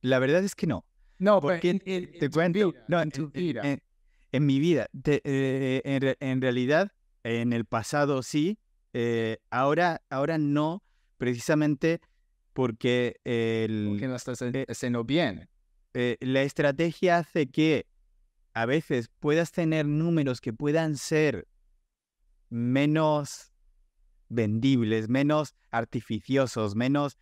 la verdad es que no. No, porque en, te no, en, tu vida. en, mi vida, eh, en realidad en el pasado sí, eh, ahora, ahora no, precisamente porque el... Porque no eh bien. Eh, la estrategia hace que a veces puedas tener números que puedan ser menos vendibles, menos artificiosos, menos...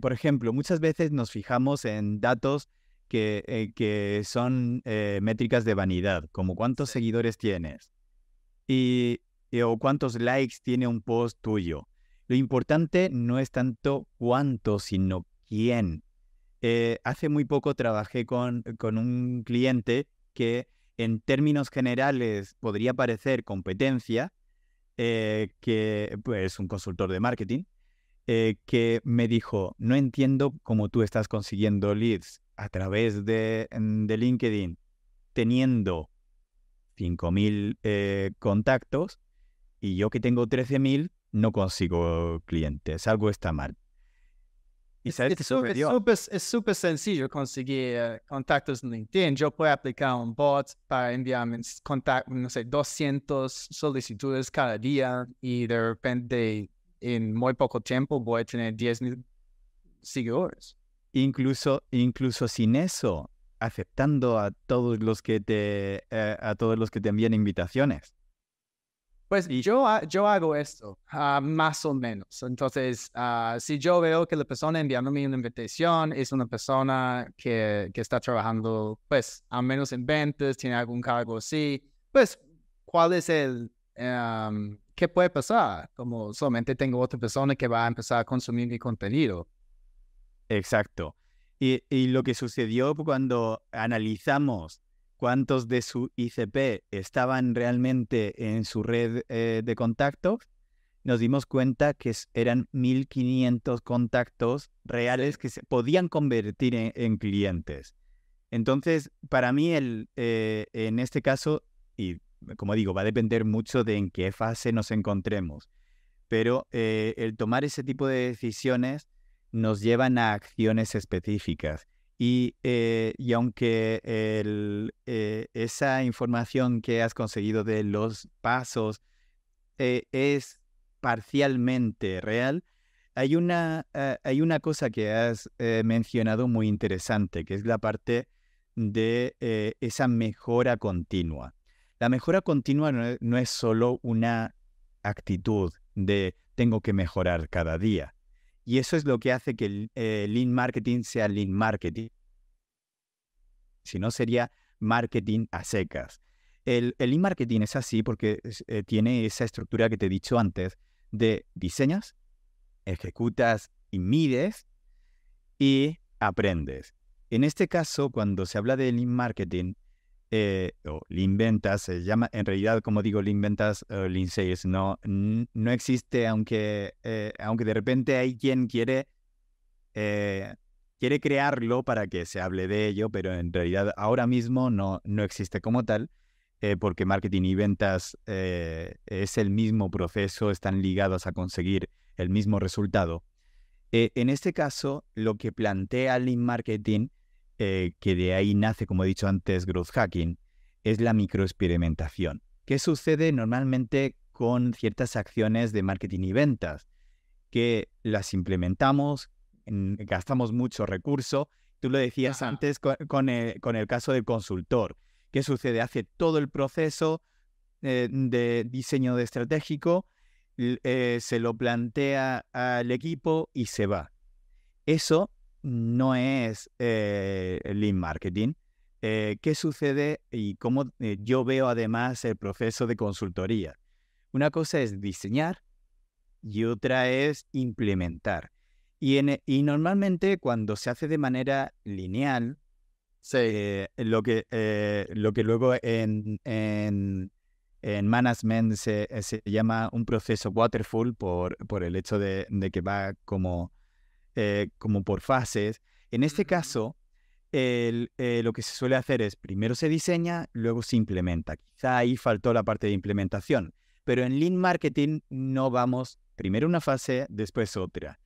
por ejemplo, muchas veces nos fijamos en datos que son métricas de vanidad, como cuántos seguidores tienes, y, o cuántos likes tiene un post tuyo. Lo importante no es tanto cuánto, sino quién. Eh, hace muy poco trabajé con, un cliente que en términos generales podría parecer competencia, eh, que es pues, un consultor de marketing, eh, que me dijo, no entiendo cómo tú estás consiguiendo leads a través de, mm, de LinkedIn, teniendo 5.000 eh, contactos y yo que tengo 13.000 no consigo clientes, algo está mal. es súper sencillo conseguir eh, contactos en LinkedIn. Yo puedo aplicar un bot para enviarme contact no sé, 200 solicitudes cada día y de repente en muy poco tiempo voy a tener 10.000 seguidores. Incluso, incluso sin eso, aceptando a todos los que te, eh, a todos los que te envían invitaciones. Pues yo, yo hago esto, ah, más o menos. Entonces, ah, si yo veo que la persona enviándome una invitación es una persona que, que está trabajando, pues, al menos en ventas, tiene algún cargo así, pues, ¿cuál es el... Em, ¿Qué puede pasar? Como solamente tengo otra persona que va a empezar a consumir mi contenido. Exacto. Y, lo que sucedió cuando analizamos cuántos de su ICP estaban realmente en su red eh, de contactos, nos dimos cuenta que eran 1.500 contactos reales que se podían convertir e, en, clientes. Entonces, para mí, eh, en este caso, y como digo, va a depender mucho de en qué fase nos encontremos, pero eh, el tomar ese tipo de decisiones nos llevan a acciones específicas. Y, eh, aunque eh, esa información que has conseguido de los pasos eh, es parcialmente real, hay una, hay una cosa que has mencionado muy interesante, que es la parte de esa mejora continua. La mejora continua no es solo una actitud de tengo que mejorar cada día y eso es lo que hace que el eh, lean marketing sea lean marketing. Si no, sería marketing a secas. El, el lean marketing es así porque eh, tiene esa estructura que te he dicho antes de diseñas, ejecutas y mides y aprendes. En este caso, cuando se habla de lean marketing, eh, o Linventas, se llama, en realidad, como digo, Linventas o eh, Linsales, no, no existe, aunque, eh, aunque de repente hay quien quiere, quiere crearlo para que se hable de ello, pero en realidad ahora mismo no, no existe como tal. porque marketing y ventas es el mismo proceso, están ligados a conseguir el mismo resultado. en este caso, lo que plantea Lean Marketing eh, que de ahí nace, como he dicho antes, growth hacking, es la microexperimentación. ¿Qué sucede normalmente con ciertas acciones de marketing y ventas? Que las implementamos, gastamos mucho recurso. Tú lo decías antes eh, con, el, caso del consultor. ¿Qué sucede? Hace todo el proceso eh, de diseño estratégico, se lo plantea al equipo y se va. Eso no es eh, el lean marketing. Eh, ¿Qué sucede y cómo eh, yo veo además el proceso de consultoría? Una cosa es diseñar y otra es implementar. Y, y normalmente cuando se hace de manera lineal, lo, que, lo que luego en, en, management se, llama un proceso waterfall por, por el hecho de que va como eh, como por fases. En este caso, eh, lo que se suele hacer es primero se diseña, luego se implementa. Quizá ahí faltó la parte de implementación, pero en Lean Marketing no vamos primero una fase, después otra.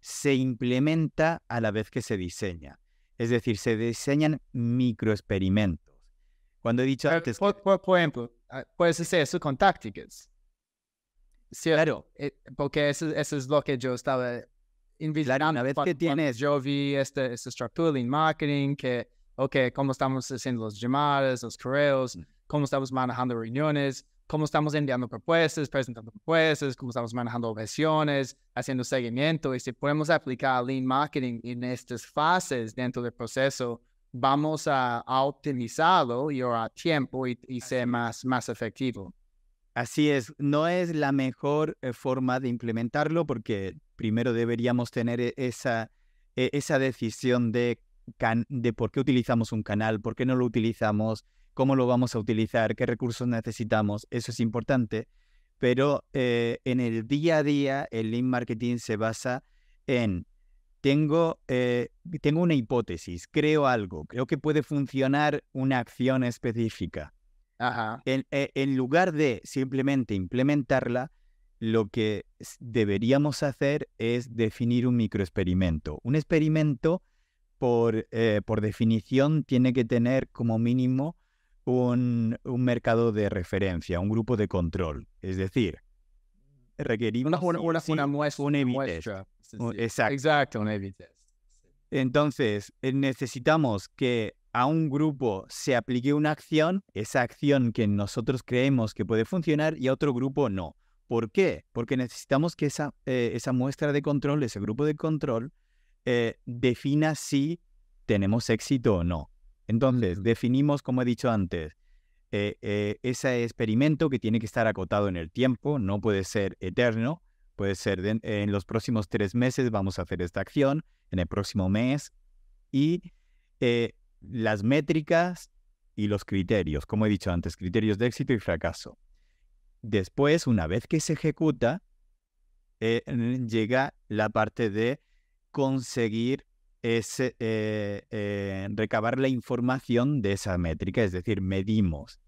Se implementa a la vez que se diseña. Es decir, se diseñan microexperimentos. Cuando he dicho antes... Por, ejemplo, ah, puedes hacer eso con tácticas. Sí, Claro. Eh, porque eso es lo que yo estaba una que tienes... Yo vi este, de este Lean marketing, que, ok, cómo estamos haciendo los llamadas, los correos, mm. cómo estamos manejando reuniones, cómo estamos enviando propuestas, presentando propuestas, cómo estamos manejando objeciones, haciendo seguimiento. Y si podemos aplicar Lean Marketing en estas fases dentro del proceso, vamos a, optimizarlo y a tiempo y, y ser más, más efectivo. Así es, no es la mejor eh, forma de implementarlo porque primero deberíamos tener e, e, esa, decisión de, de por qué utilizamos un canal, por qué no lo utilizamos, cómo lo vamos a utilizar, qué recursos necesitamos, eso es importante. Pero eh, en el día a día, el link marketing se basa en, tengo, eh, tengo una hipótesis, creo algo, creo que puede funcionar una acción específica. E, en lugar de simplemente implementarla, lo que deberíamos hacer es definir un microexperimento. Un experimento, por, eh, definición, tiene que tener como mínimo un, mercado de referencia, un grupo de control. Es decir, requerimos una, una, muestra, Exacto. Entonces, eh, necesitamos que a un grupo se aplique una acción, esa acción que nosotros creemos que puede funcionar y a otro grupo no. ¿Por qué? Porque necesitamos que eh, esa, muestra de control, ese grupo de control, eh, defina si tenemos éxito o no. Entonces, definimos, como he dicho antes, eh, ese experimento que tiene que estar acotado en el tiempo, no puede ser eterno, puede ser en los próximos tres meses vamos a hacer esta acción, en el próximo mes, y las métricas y los criterios, como he dicho antes, criterios de éxito y fracaso. Después, una vez que se ejecuta, eh, llega la parte de conseguir ese, eh, eh, recabar la información de esa métrica, es decir, medimos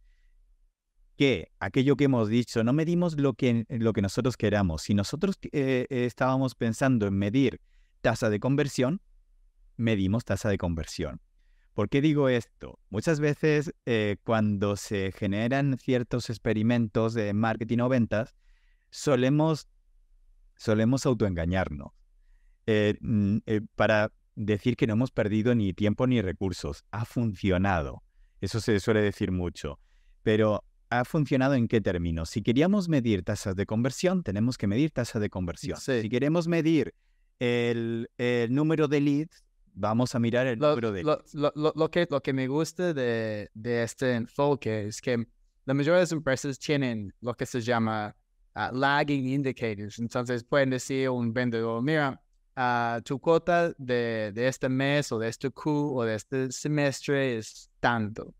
que aquello que hemos dicho, no medimos lo que, lo que nosotros queramos. Si nosotros estábamos pensando en medir tasa de conversión, medimos tasa de conversión. ¿Por qué digo esto? Muchas veces eh, cuando se generan ciertos experimentos de marketing o ventas, solemos, solemos autoengañarnos eh, mm, eh, para decir que no hemos perdido ni tiempo ni recursos. Ha funcionado. Eso se suele decir mucho. Pero ¿ha funcionado en qué términos? Si queríamos medir tasas de conversión, tenemos que medir tasas de conversión. Si queremos medir el, el número de leads, Vamos a mirar el lo, de... Lo, que, lo que me gusta de, este enfoque es que la mayoría de las empresas tienen lo que se llama ah, lagging indicators. Entonces pueden decir a un vendedor, mira, ah, tu cuota de, de, este mes o de este Q o de este semestre es tanto.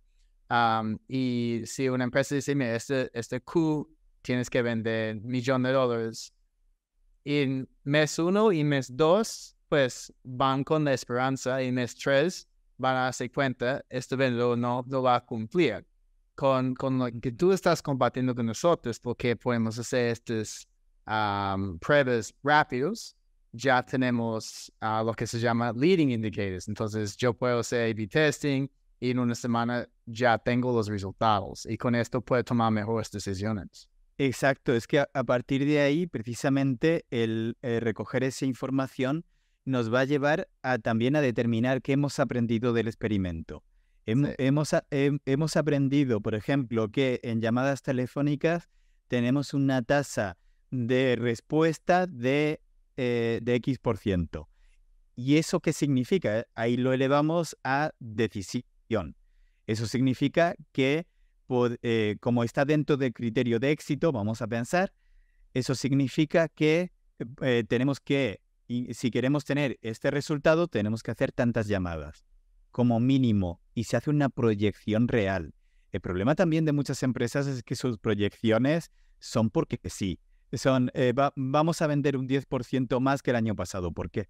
y si una empresa dice, mira, este, este Q tienes que vender millón de dólares en mes uno y mes dos pues van con la esperanza y en estrés van a darse cuenta, este o no lo va a cumplir con, con lo que tú estás compartiendo con nosotros, porque podemos hacer estos pruebas rápidos, ya tenemos ah, lo que se llama leading indicators. Entonces, yo puedo hacer A-B testing y en una semana ya tengo los resultados y con esto puedo tomar mejores decisiones. Exacto, es que a, partir de ahí, precisamente, el eh, recoger esa información nos va a llevar a, también a determinar qué hemos aprendido del experimento. hemos, hemos aprendido, por ejemplo, que en llamadas telefónicas tenemos una tasa de respuesta de, X eh, por ciento. ¿Y eso qué significa? Ahí lo elevamos a decisión. Eso significa que, eh, como está dentro del criterio de éxito, vamos a pensar, eso significa que eh, tenemos que y si queremos tener este resultado, tenemos que hacer tantas llamadas como mínimo y se hace una proyección real. El problema también de muchas empresas es que sus proyecciones son porque sí. Son, eh, vamos a vender un 10% más que el año pasado. ¿Por qué?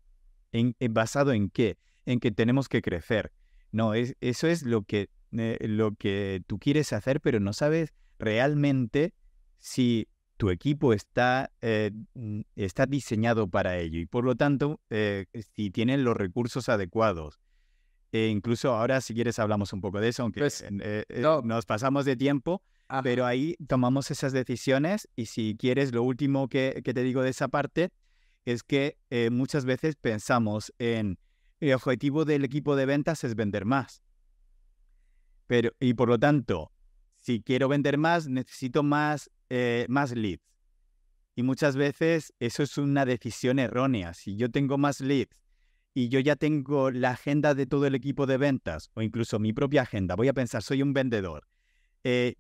¿En, en, basado en qué? En que tenemos que crecer. No, eso es lo que, eh, lo que tú quieres hacer, pero no sabes realmente si tu equipo está, eh, está diseñado para ello y por lo tanto, eh, si tienen los recursos adecuados, e incluso ahora si quieres hablamos un poco de eso, aunque pues, eh, nos pasamos de tiempo, pero ahí tomamos esas decisiones y si quieres, lo último que, que te digo de esa parte es que muchas veces pensamos en el objetivo del equipo de ventas es vender más. Pero, y por lo tanto, si quiero vender más, necesito más eh, más leads. Y muchas veces eso es una decisión errónea. Si yo tengo más leads y yo ya tengo la agenda de todo el equipo de ventas o incluso mi propia agenda, voy a pensar, soy un vendedor, eh,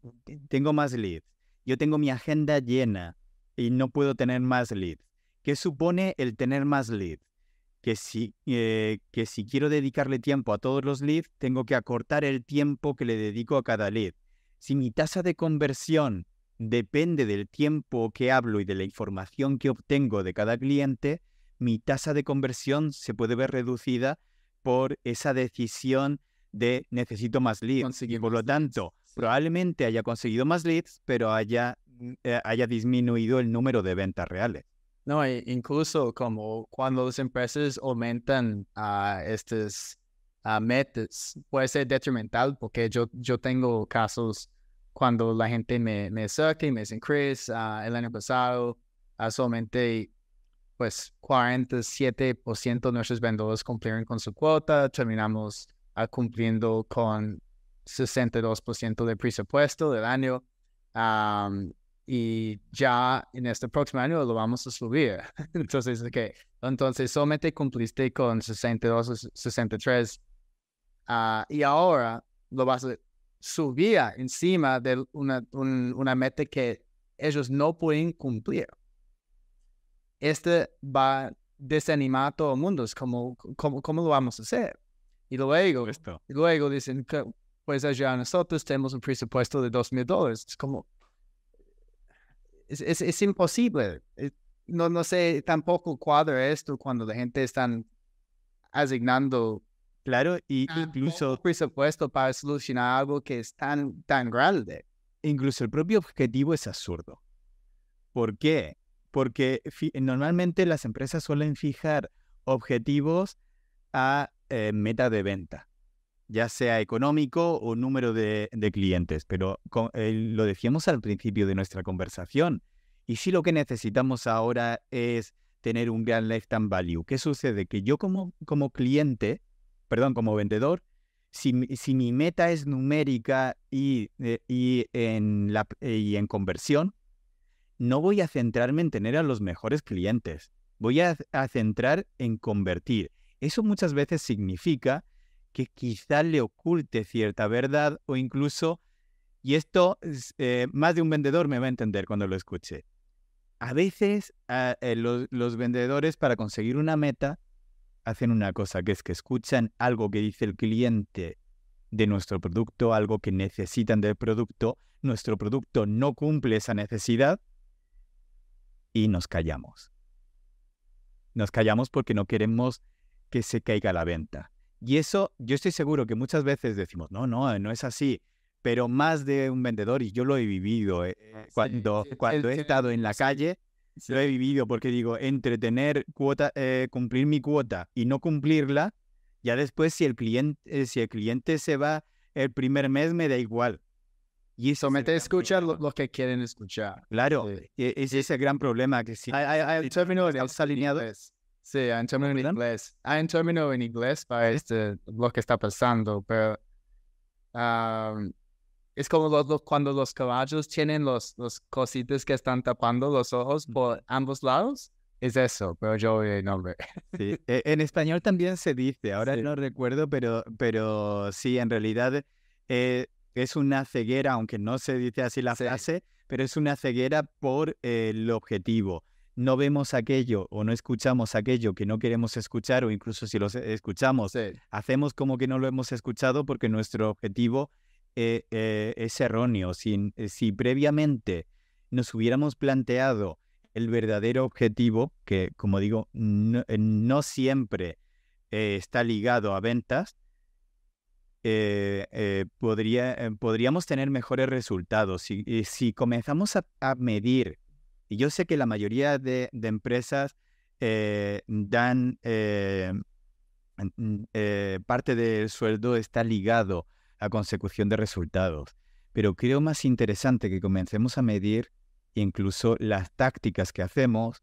tengo más leads, yo tengo mi agenda llena y no puedo tener más leads. ¿Qué supone el tener más leads? Que eh, que si quiero dedicarle tiempo a todos los leads, tengo que acortar el tiempo que le dedico a cada lead. Si mi tasa de conversión depende del tiempo que hablo y de la información que obtengo de cada cliente, mi tasa de conversión se puede ver reducida por esa decisión de necesito más leads. por lo tanto, probablemente haya conseguido más leads, pero haya, mm, eh, haya disminuido el número de ventas reales. No, e incluso como cuando las empresas aumentan estos estas metas, puede ser detrimental porque yo, yo tengo casos cuando la gente me, me saca y me dice, Chris, ah, el año pasado ah, solamente pues 47% de nuestros vendedores cumplieron con su cuota, terminamos ah, cumpliendo con 62% del presupuesto del año y ya en este próximo año lo vamos a subir. (laughs) entonces, okay. entonces solamente cumpliste con 62 63 y ahora lo vas a subía encima de una, una meta que ellos no pueden cumplir. Este va a desanimar a todo el mundo. Es como, ¿cómo lo vamos a hacer? Y luego, Esto. luego dicen, que, pues allá nosotros tenemos un presupuesto de dos mil dólares. Es como, es, imposible. Eh, no, no sé tampoco cuadra esto cuando la gente está asignando Claro, y ah, incluso... Presupuesto para solucionar algo que es tan, tan grande. Incluso el propio objetivo es absurdo. ¿Por qué? Porque normalmente las empresas suelen fijar objetivos a eh, meta de venta, ya sea económico o número de, clientes, pero eh, lo decíamos al principio de nuestra conversación. Y si lo que necesitamos ahora es tener un gran lifetime value, ¿qué sucede? Que yo como, como cliente perdón, como vendedor, si, mi meta es numérica y, eh, y, en conversión, no voy a centrarme en tener a los mejores clientes, voy a, centrar en convertir. Eso muchas veces significa que quizá le oculte cierta verdad o incluso, y esto eh, más de un vendedor me va a entender cuando lo escuche, a veces ah, eh, los vendedores para conseguir una meta hacen una cosa, que es que escuchan algo que dice el cliente de nuestro producto, algo que necesitan del producto, nuestro producto no cumple esa necesidad y nos callamos. Nos callamos porque no queremos que se caiga la venta. Y eso, yo estoy seguro que muchas veces decimos, no, no, no es así, pero más de un vendedor, y yo lo he vivido, eh, eh, cuando, cuando he estado en la calle, lo he vivido porque digo, entre tener cuota, eh, cumplir mi cuota y no cumplirla, ya después si el cliente, eh, si el cliente se va el primer mes, me da igual. Y eso me te escuchar lo, que quieren escuchar. Claro, e, ese es el gran problema que sí. Hay, términos alineados. Sí, hay en inglés. Hay un término en inglés para este, lo que está pasando, pero es como los, cuando los caballos tienen los, los cositas que están tapando los ojos por ambos lados. Es eso, pero yo no lo Sí, (laughs) e, en español también se dice, ahora no recuerdo, pero, pero sí, en realidad eh, es una ceguera, aunque no se dice así la frase, pero es una ceguera por eh, el objetivo. No vemos aquello o no escuchamos aquello que no queremos escuchar o incluso si lo eh, escuchamos, hacemos como que no lo hemos escuchado porque nuestro objetivo eh, eh, es erróneo. Si, eh, si previamente nos hubiéramos planteado el verdadero objetivo, que como digo, no, siempre está ligado a ventas, podría, podríamos tener mejores resultados. Si, comenzamos a, medir, y yo sé que la mayoría de, de empresas dan parte del sueldo está ligado a consecución de resultados. Pero creo más interesante que comencemos a medir incluso las tácticas que hacemos,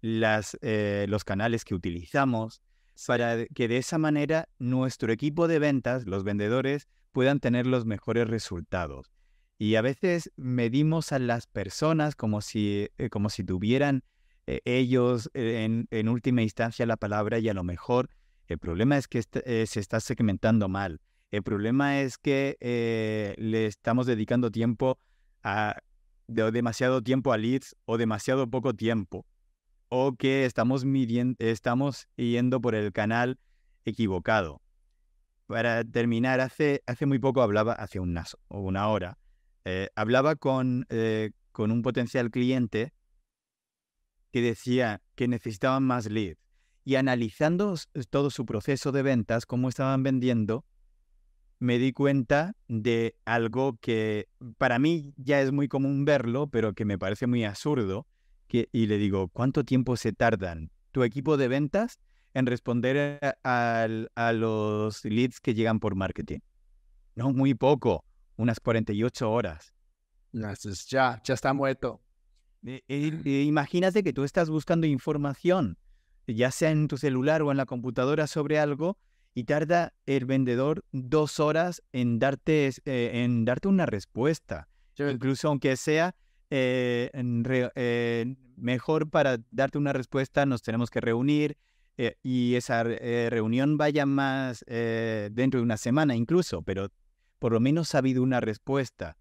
las, eh, los canales que utilizamos, para que de esa manera nuestro equipo de ventas, los vendedores, puedan tener los mejores resultados. Y a veces medimos a las personas como si, eh, como si tuvieran eh, ellos en, última instancia la palabra y a lo mejor el problema es que este, se está segmentando mal. El problema es que eh, le estamos dedicando tiempo a demasiado tiempo a leads o demasiado poco tiempo. O que estamos, midiendo, estamos yendo por el canal equivocado. Para terminar, hace, hace muy poco hablaba, hace un, o una hora, eh, hablaba con, eh, con un potencial cliente que decía que necesitaban más leads. Y analizando todo su proceso de ventas, cómo estaban vendiendo, me di cuenta de algo que para mí ya es muy común verlo, pero que me parece muy absurdo, que, y le digo, ¿cuánto tiempo se tardan tu equipo de ventas en responder a, los leads que llegan por marketing? No, muy poco, unas 48 horas. ya, ya está muerto. Eh, eh, eh, imagínate que tú estás buscando información, ya sea en tu celular o en la computadora sobre algo, y tarda el vendedor dos horas en darte, eh, en darte una respuesta. Incluso aunque sea eh, eh, mejor para darte una respuesta, nos tenemos que reunir y esa reunión vaya más dentro de una semana incluso, pero por lo menos ha habido una respuesta.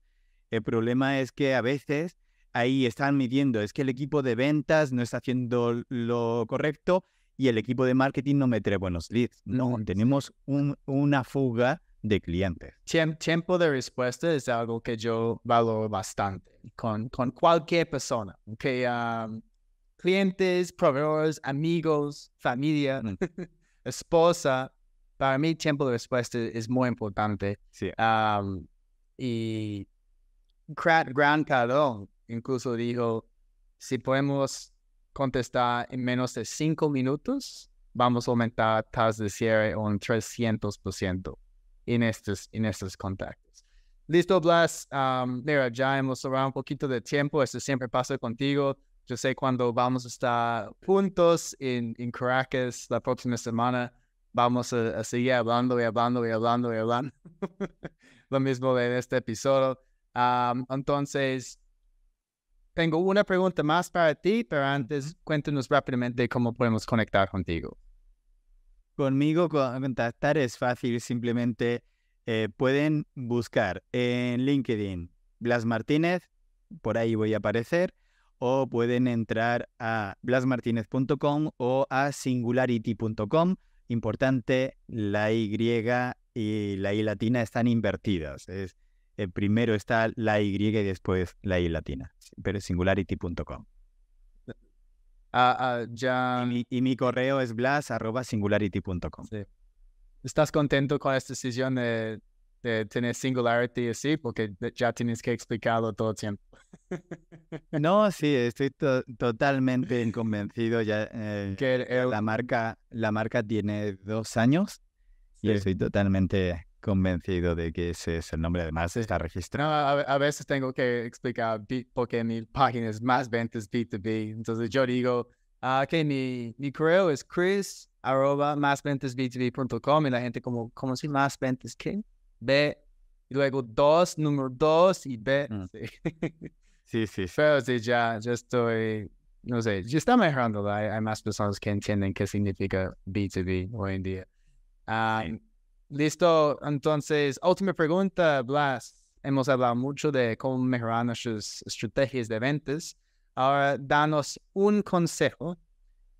El problema es que a veces ahí están midiendo, es que el equipo de ventas no está haciendo lo correcto, y el equipo de marketing no me trae buenos leads. No, tenemos un, una fuga de clientes. tiempo de respuesta es algo que yo valoro bastante con, con cualquier persona, que clientes, proveedores, amigos, familia, mm. (laughs) esposa. Para mí, tiempo de respuesta es muy importante. Sí. y Grant Cardone incluso dijo, si podemos contestar en menos de cinco minutos, vamos a aumentar tasas de cierre un 300% en estos, en estos contactos. Listo, Blas. mira, ya hemos un poquito de tiempo. Esto siempre pasa contigo. Yo sé cuando vamos a estar juntos en, en Caracas la próxima semana, vamos a, seguir hablando y hablando y hablando y hablando. (laughs) Lo mismo en este episodio. entonces, tengo una pregunta más para ti, pero antes cuéntanos rápidamente cómo podemos conectar contigo. Conmigo contactar es fácil, simplemente eh, pueden buscar en LinkedIn Blas Martínez, por ahí voy a aparecer, o pueden entrar a blasmartinez.com o a singularity.com. Importante, la Y y la I latina están invertidas. Es eh, primero está la Y y después la eh, ah, ah, Y latina, pero es singularity.com. y, mi, correo es blas.singularity.com. ¿Estás contento con esta decisión de, tener Singularity así? Porque ya tienes que explicarlo todo el tiempo. (laughs) No, sí, estoy totalmente convencido. Ya, eh, que La, marca, la marca tiene dos años y estoy totalmente convencido de que ese es el nombre. Además, está registrado. A, a veces tengo que explicar porque mi página es más ventas B2B. Entonces yo digo uh, ah, que mi, mi correo es chris arroba 2 bcom y la gente como, ¿cómo si más ventas qué? B, luego dos, número dos y B. Mm. (laughs) Sí. sí. Pero sí, ya, ya estoy, no sé, ya está mejorando. Hay, más personas que entienden qué significa B2B hoy en día. Listo, entonces, última pregunta, Blas. Hemos hablado mucho de cómo mejorar nuestras estrategias de ventas. Ahora, danos un consejo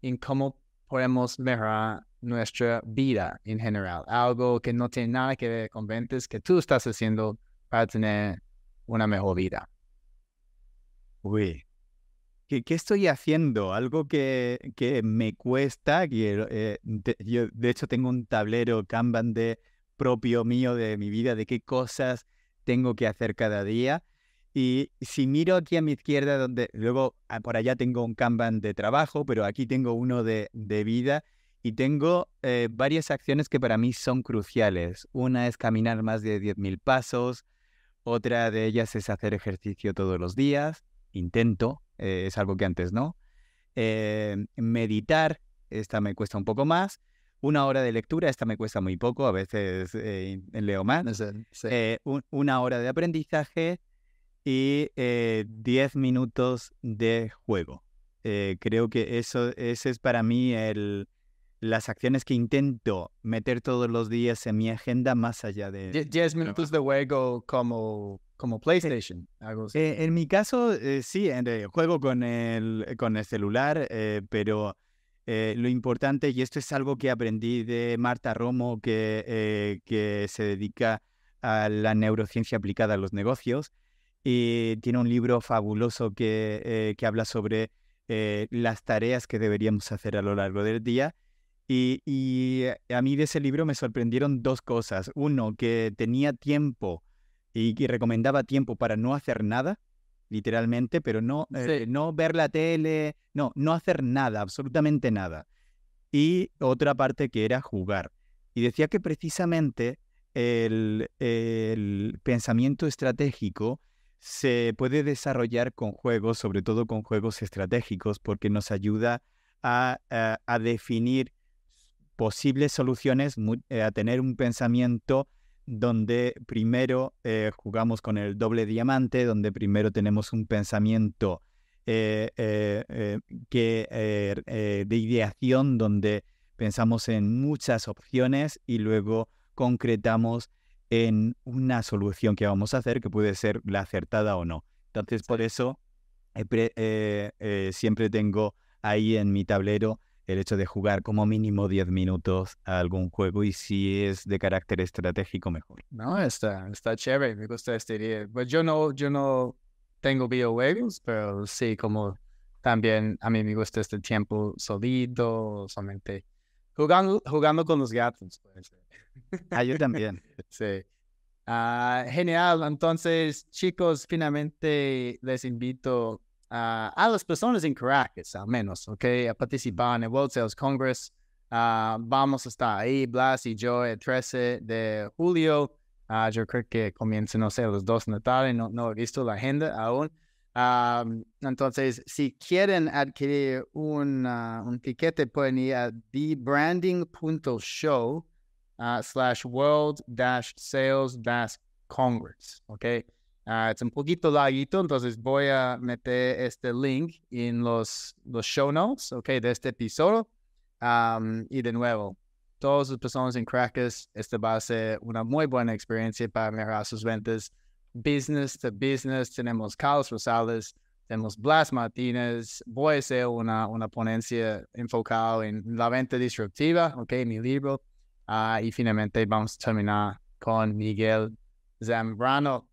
en cómo podemos mejorar nuestra vida en general. Algo que no tiene nada que ver con ventas que tú estás haciendo para tener una mejor vida. Uy, ¿Qué, estoy haciendo? Algo que, que me cuesta. Que, eh, de, yo, de hecho, tengo un tablero Kanban de propio mío de mi vida, de qué cosas tengo que hacer cada día. Y si miro aquí a mi izquierda, donde luego ah, por allá tengo un Kanban de trabajo, pero aquí tengo uno de, de vida y tengo eh, varias acciones que para mí son cruciales. Una es caminar más de 10.000 pasos, otra de ellas es hacer ejercicio todos los días, intento, eh, es algo que antes no. Eh, meditar, esta me cuesta un poco más. Una hora de lectura, esta me cuesta muy poco, a veces eh, leo más. una hora de aprendizaje y 10 minutos de juego. creo que eso, ese es para mí el, las acciones que intento meter todos los días en mi agenda más allá de... ¿Diez minutos de juego como como eh, PlayStation. Eh, en mi caso, eh, sí, juego con el, con el celular, pero lo importante, y esto es algo que aprendí de Marta Romo, que, que se dedica a la neurociencia aplicada a los negocios, y tiene un libro fabuloso que, que habla sobre las tareas que deberíamos hacer a lo largo del día. Y, y, a mí de ese libro me sorprendieron dos cosas. Uno, que tenía tiempo y que recomendaba tiempo para no hacer nada, literalmente, pero no, eh, eh, no ver la tele, no, no hacer nada, absolutamente nada. Y otra parte que era jugar. Y decía que precisamente el, pensamiento estratégico se puede desarrollar con juegos, sobre todo con juegos estratégicos, porque nos ayuda a, eh, a definir posibles soluciones, a tener un pensamiento donde primero eh, jugamos con el doble diamante, donde primero tenemos un pensamiento eh, eh, que, de ideación, donde pensamos en muchas opciones y luego concretamos en una solución que vamos a hacer que puede ser la acertada o no. Entonces, por eso siempre tengo ahí en mi tablero el hecho de jugar como mínimo 10 minutos a algún juego y si es de carácter estratégico mejor. No, está, está chévere, me gusta este día. Pues yo no, yo no tengo videojuegos, pero sí, como también a mí me gusta este tiempo solito, solamente jugando, jugando con los gatos. Pues. Ah, yo (laughs) también. sí. Ah, genial, entonces chicos, finalmente les invito a ah, ah, las personas en Caracas, al menos, ¿ok? A participar en el World Sales Congress. Ah, vamos a estar ahí, Blas y yo, el 13 de julio. yo creo que comiencen no sé, los dos de la tarde, no, he visto la agenda aún. entonces, si quieren adquirir un, un pueden ir a thebranding.show slash world sales dash congress, ¿ok? Ah, es un poquito larguito, entonces voy a meter este link en los, los show notes, okay, De este episodio. y de nuevo, todas las personas en Crackers, esta va a ser una muy buena experiencia para mejorar sus ventas. Business to business, tenemos Carlos Rosales, tenemos Blas Martínez. Voy a hacer una, una ponencia enfocada en la venta disruptiva, ok, mi libro. Ah, y finalmente vamos a terminar con Miguel Zambrano.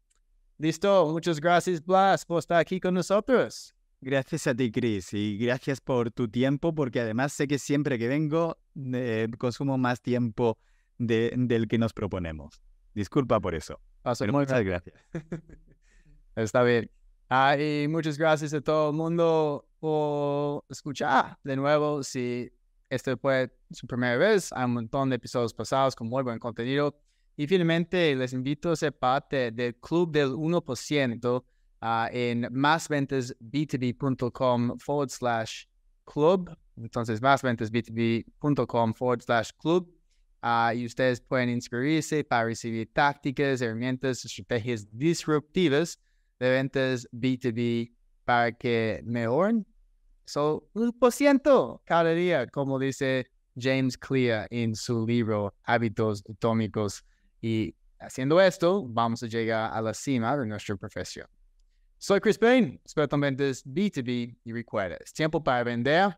Listo, muchas gracias Blas por estar aquí con nosotros. Gracias a ti, Chris, y gracias por tu tiempo, porque además sé que siempre que vengo eh, consumo más tiempo del que nos proponemos. Disculpa por eso. muchas gracias. (laughs) Está bien. Ah, y muchas gracias a todo el mundo por escuchar de nuevo. Si este fue su primera vez, hay un montón de episodios pasados con muy buen contenido. Y finalmente les invito a ser parte del Club del 1% ah, en másventasb2b.com forward slash club. Entonces, másventasb2b.com forward slash club. Ah, y ustedes pueden inscribirse para recibir tácticas, herramientas, estrategias disruptivas de ventas B2B para que mejoren. son un por ciento cada día, como dice James Clear en su libro Hábitos Atómicos. Y haciendo esto, vamos a llegar a la cima de nuestra profesión. Soy Chris Payne, experto en ventas B2B y recuerda, es tiempo para vender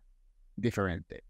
diferente.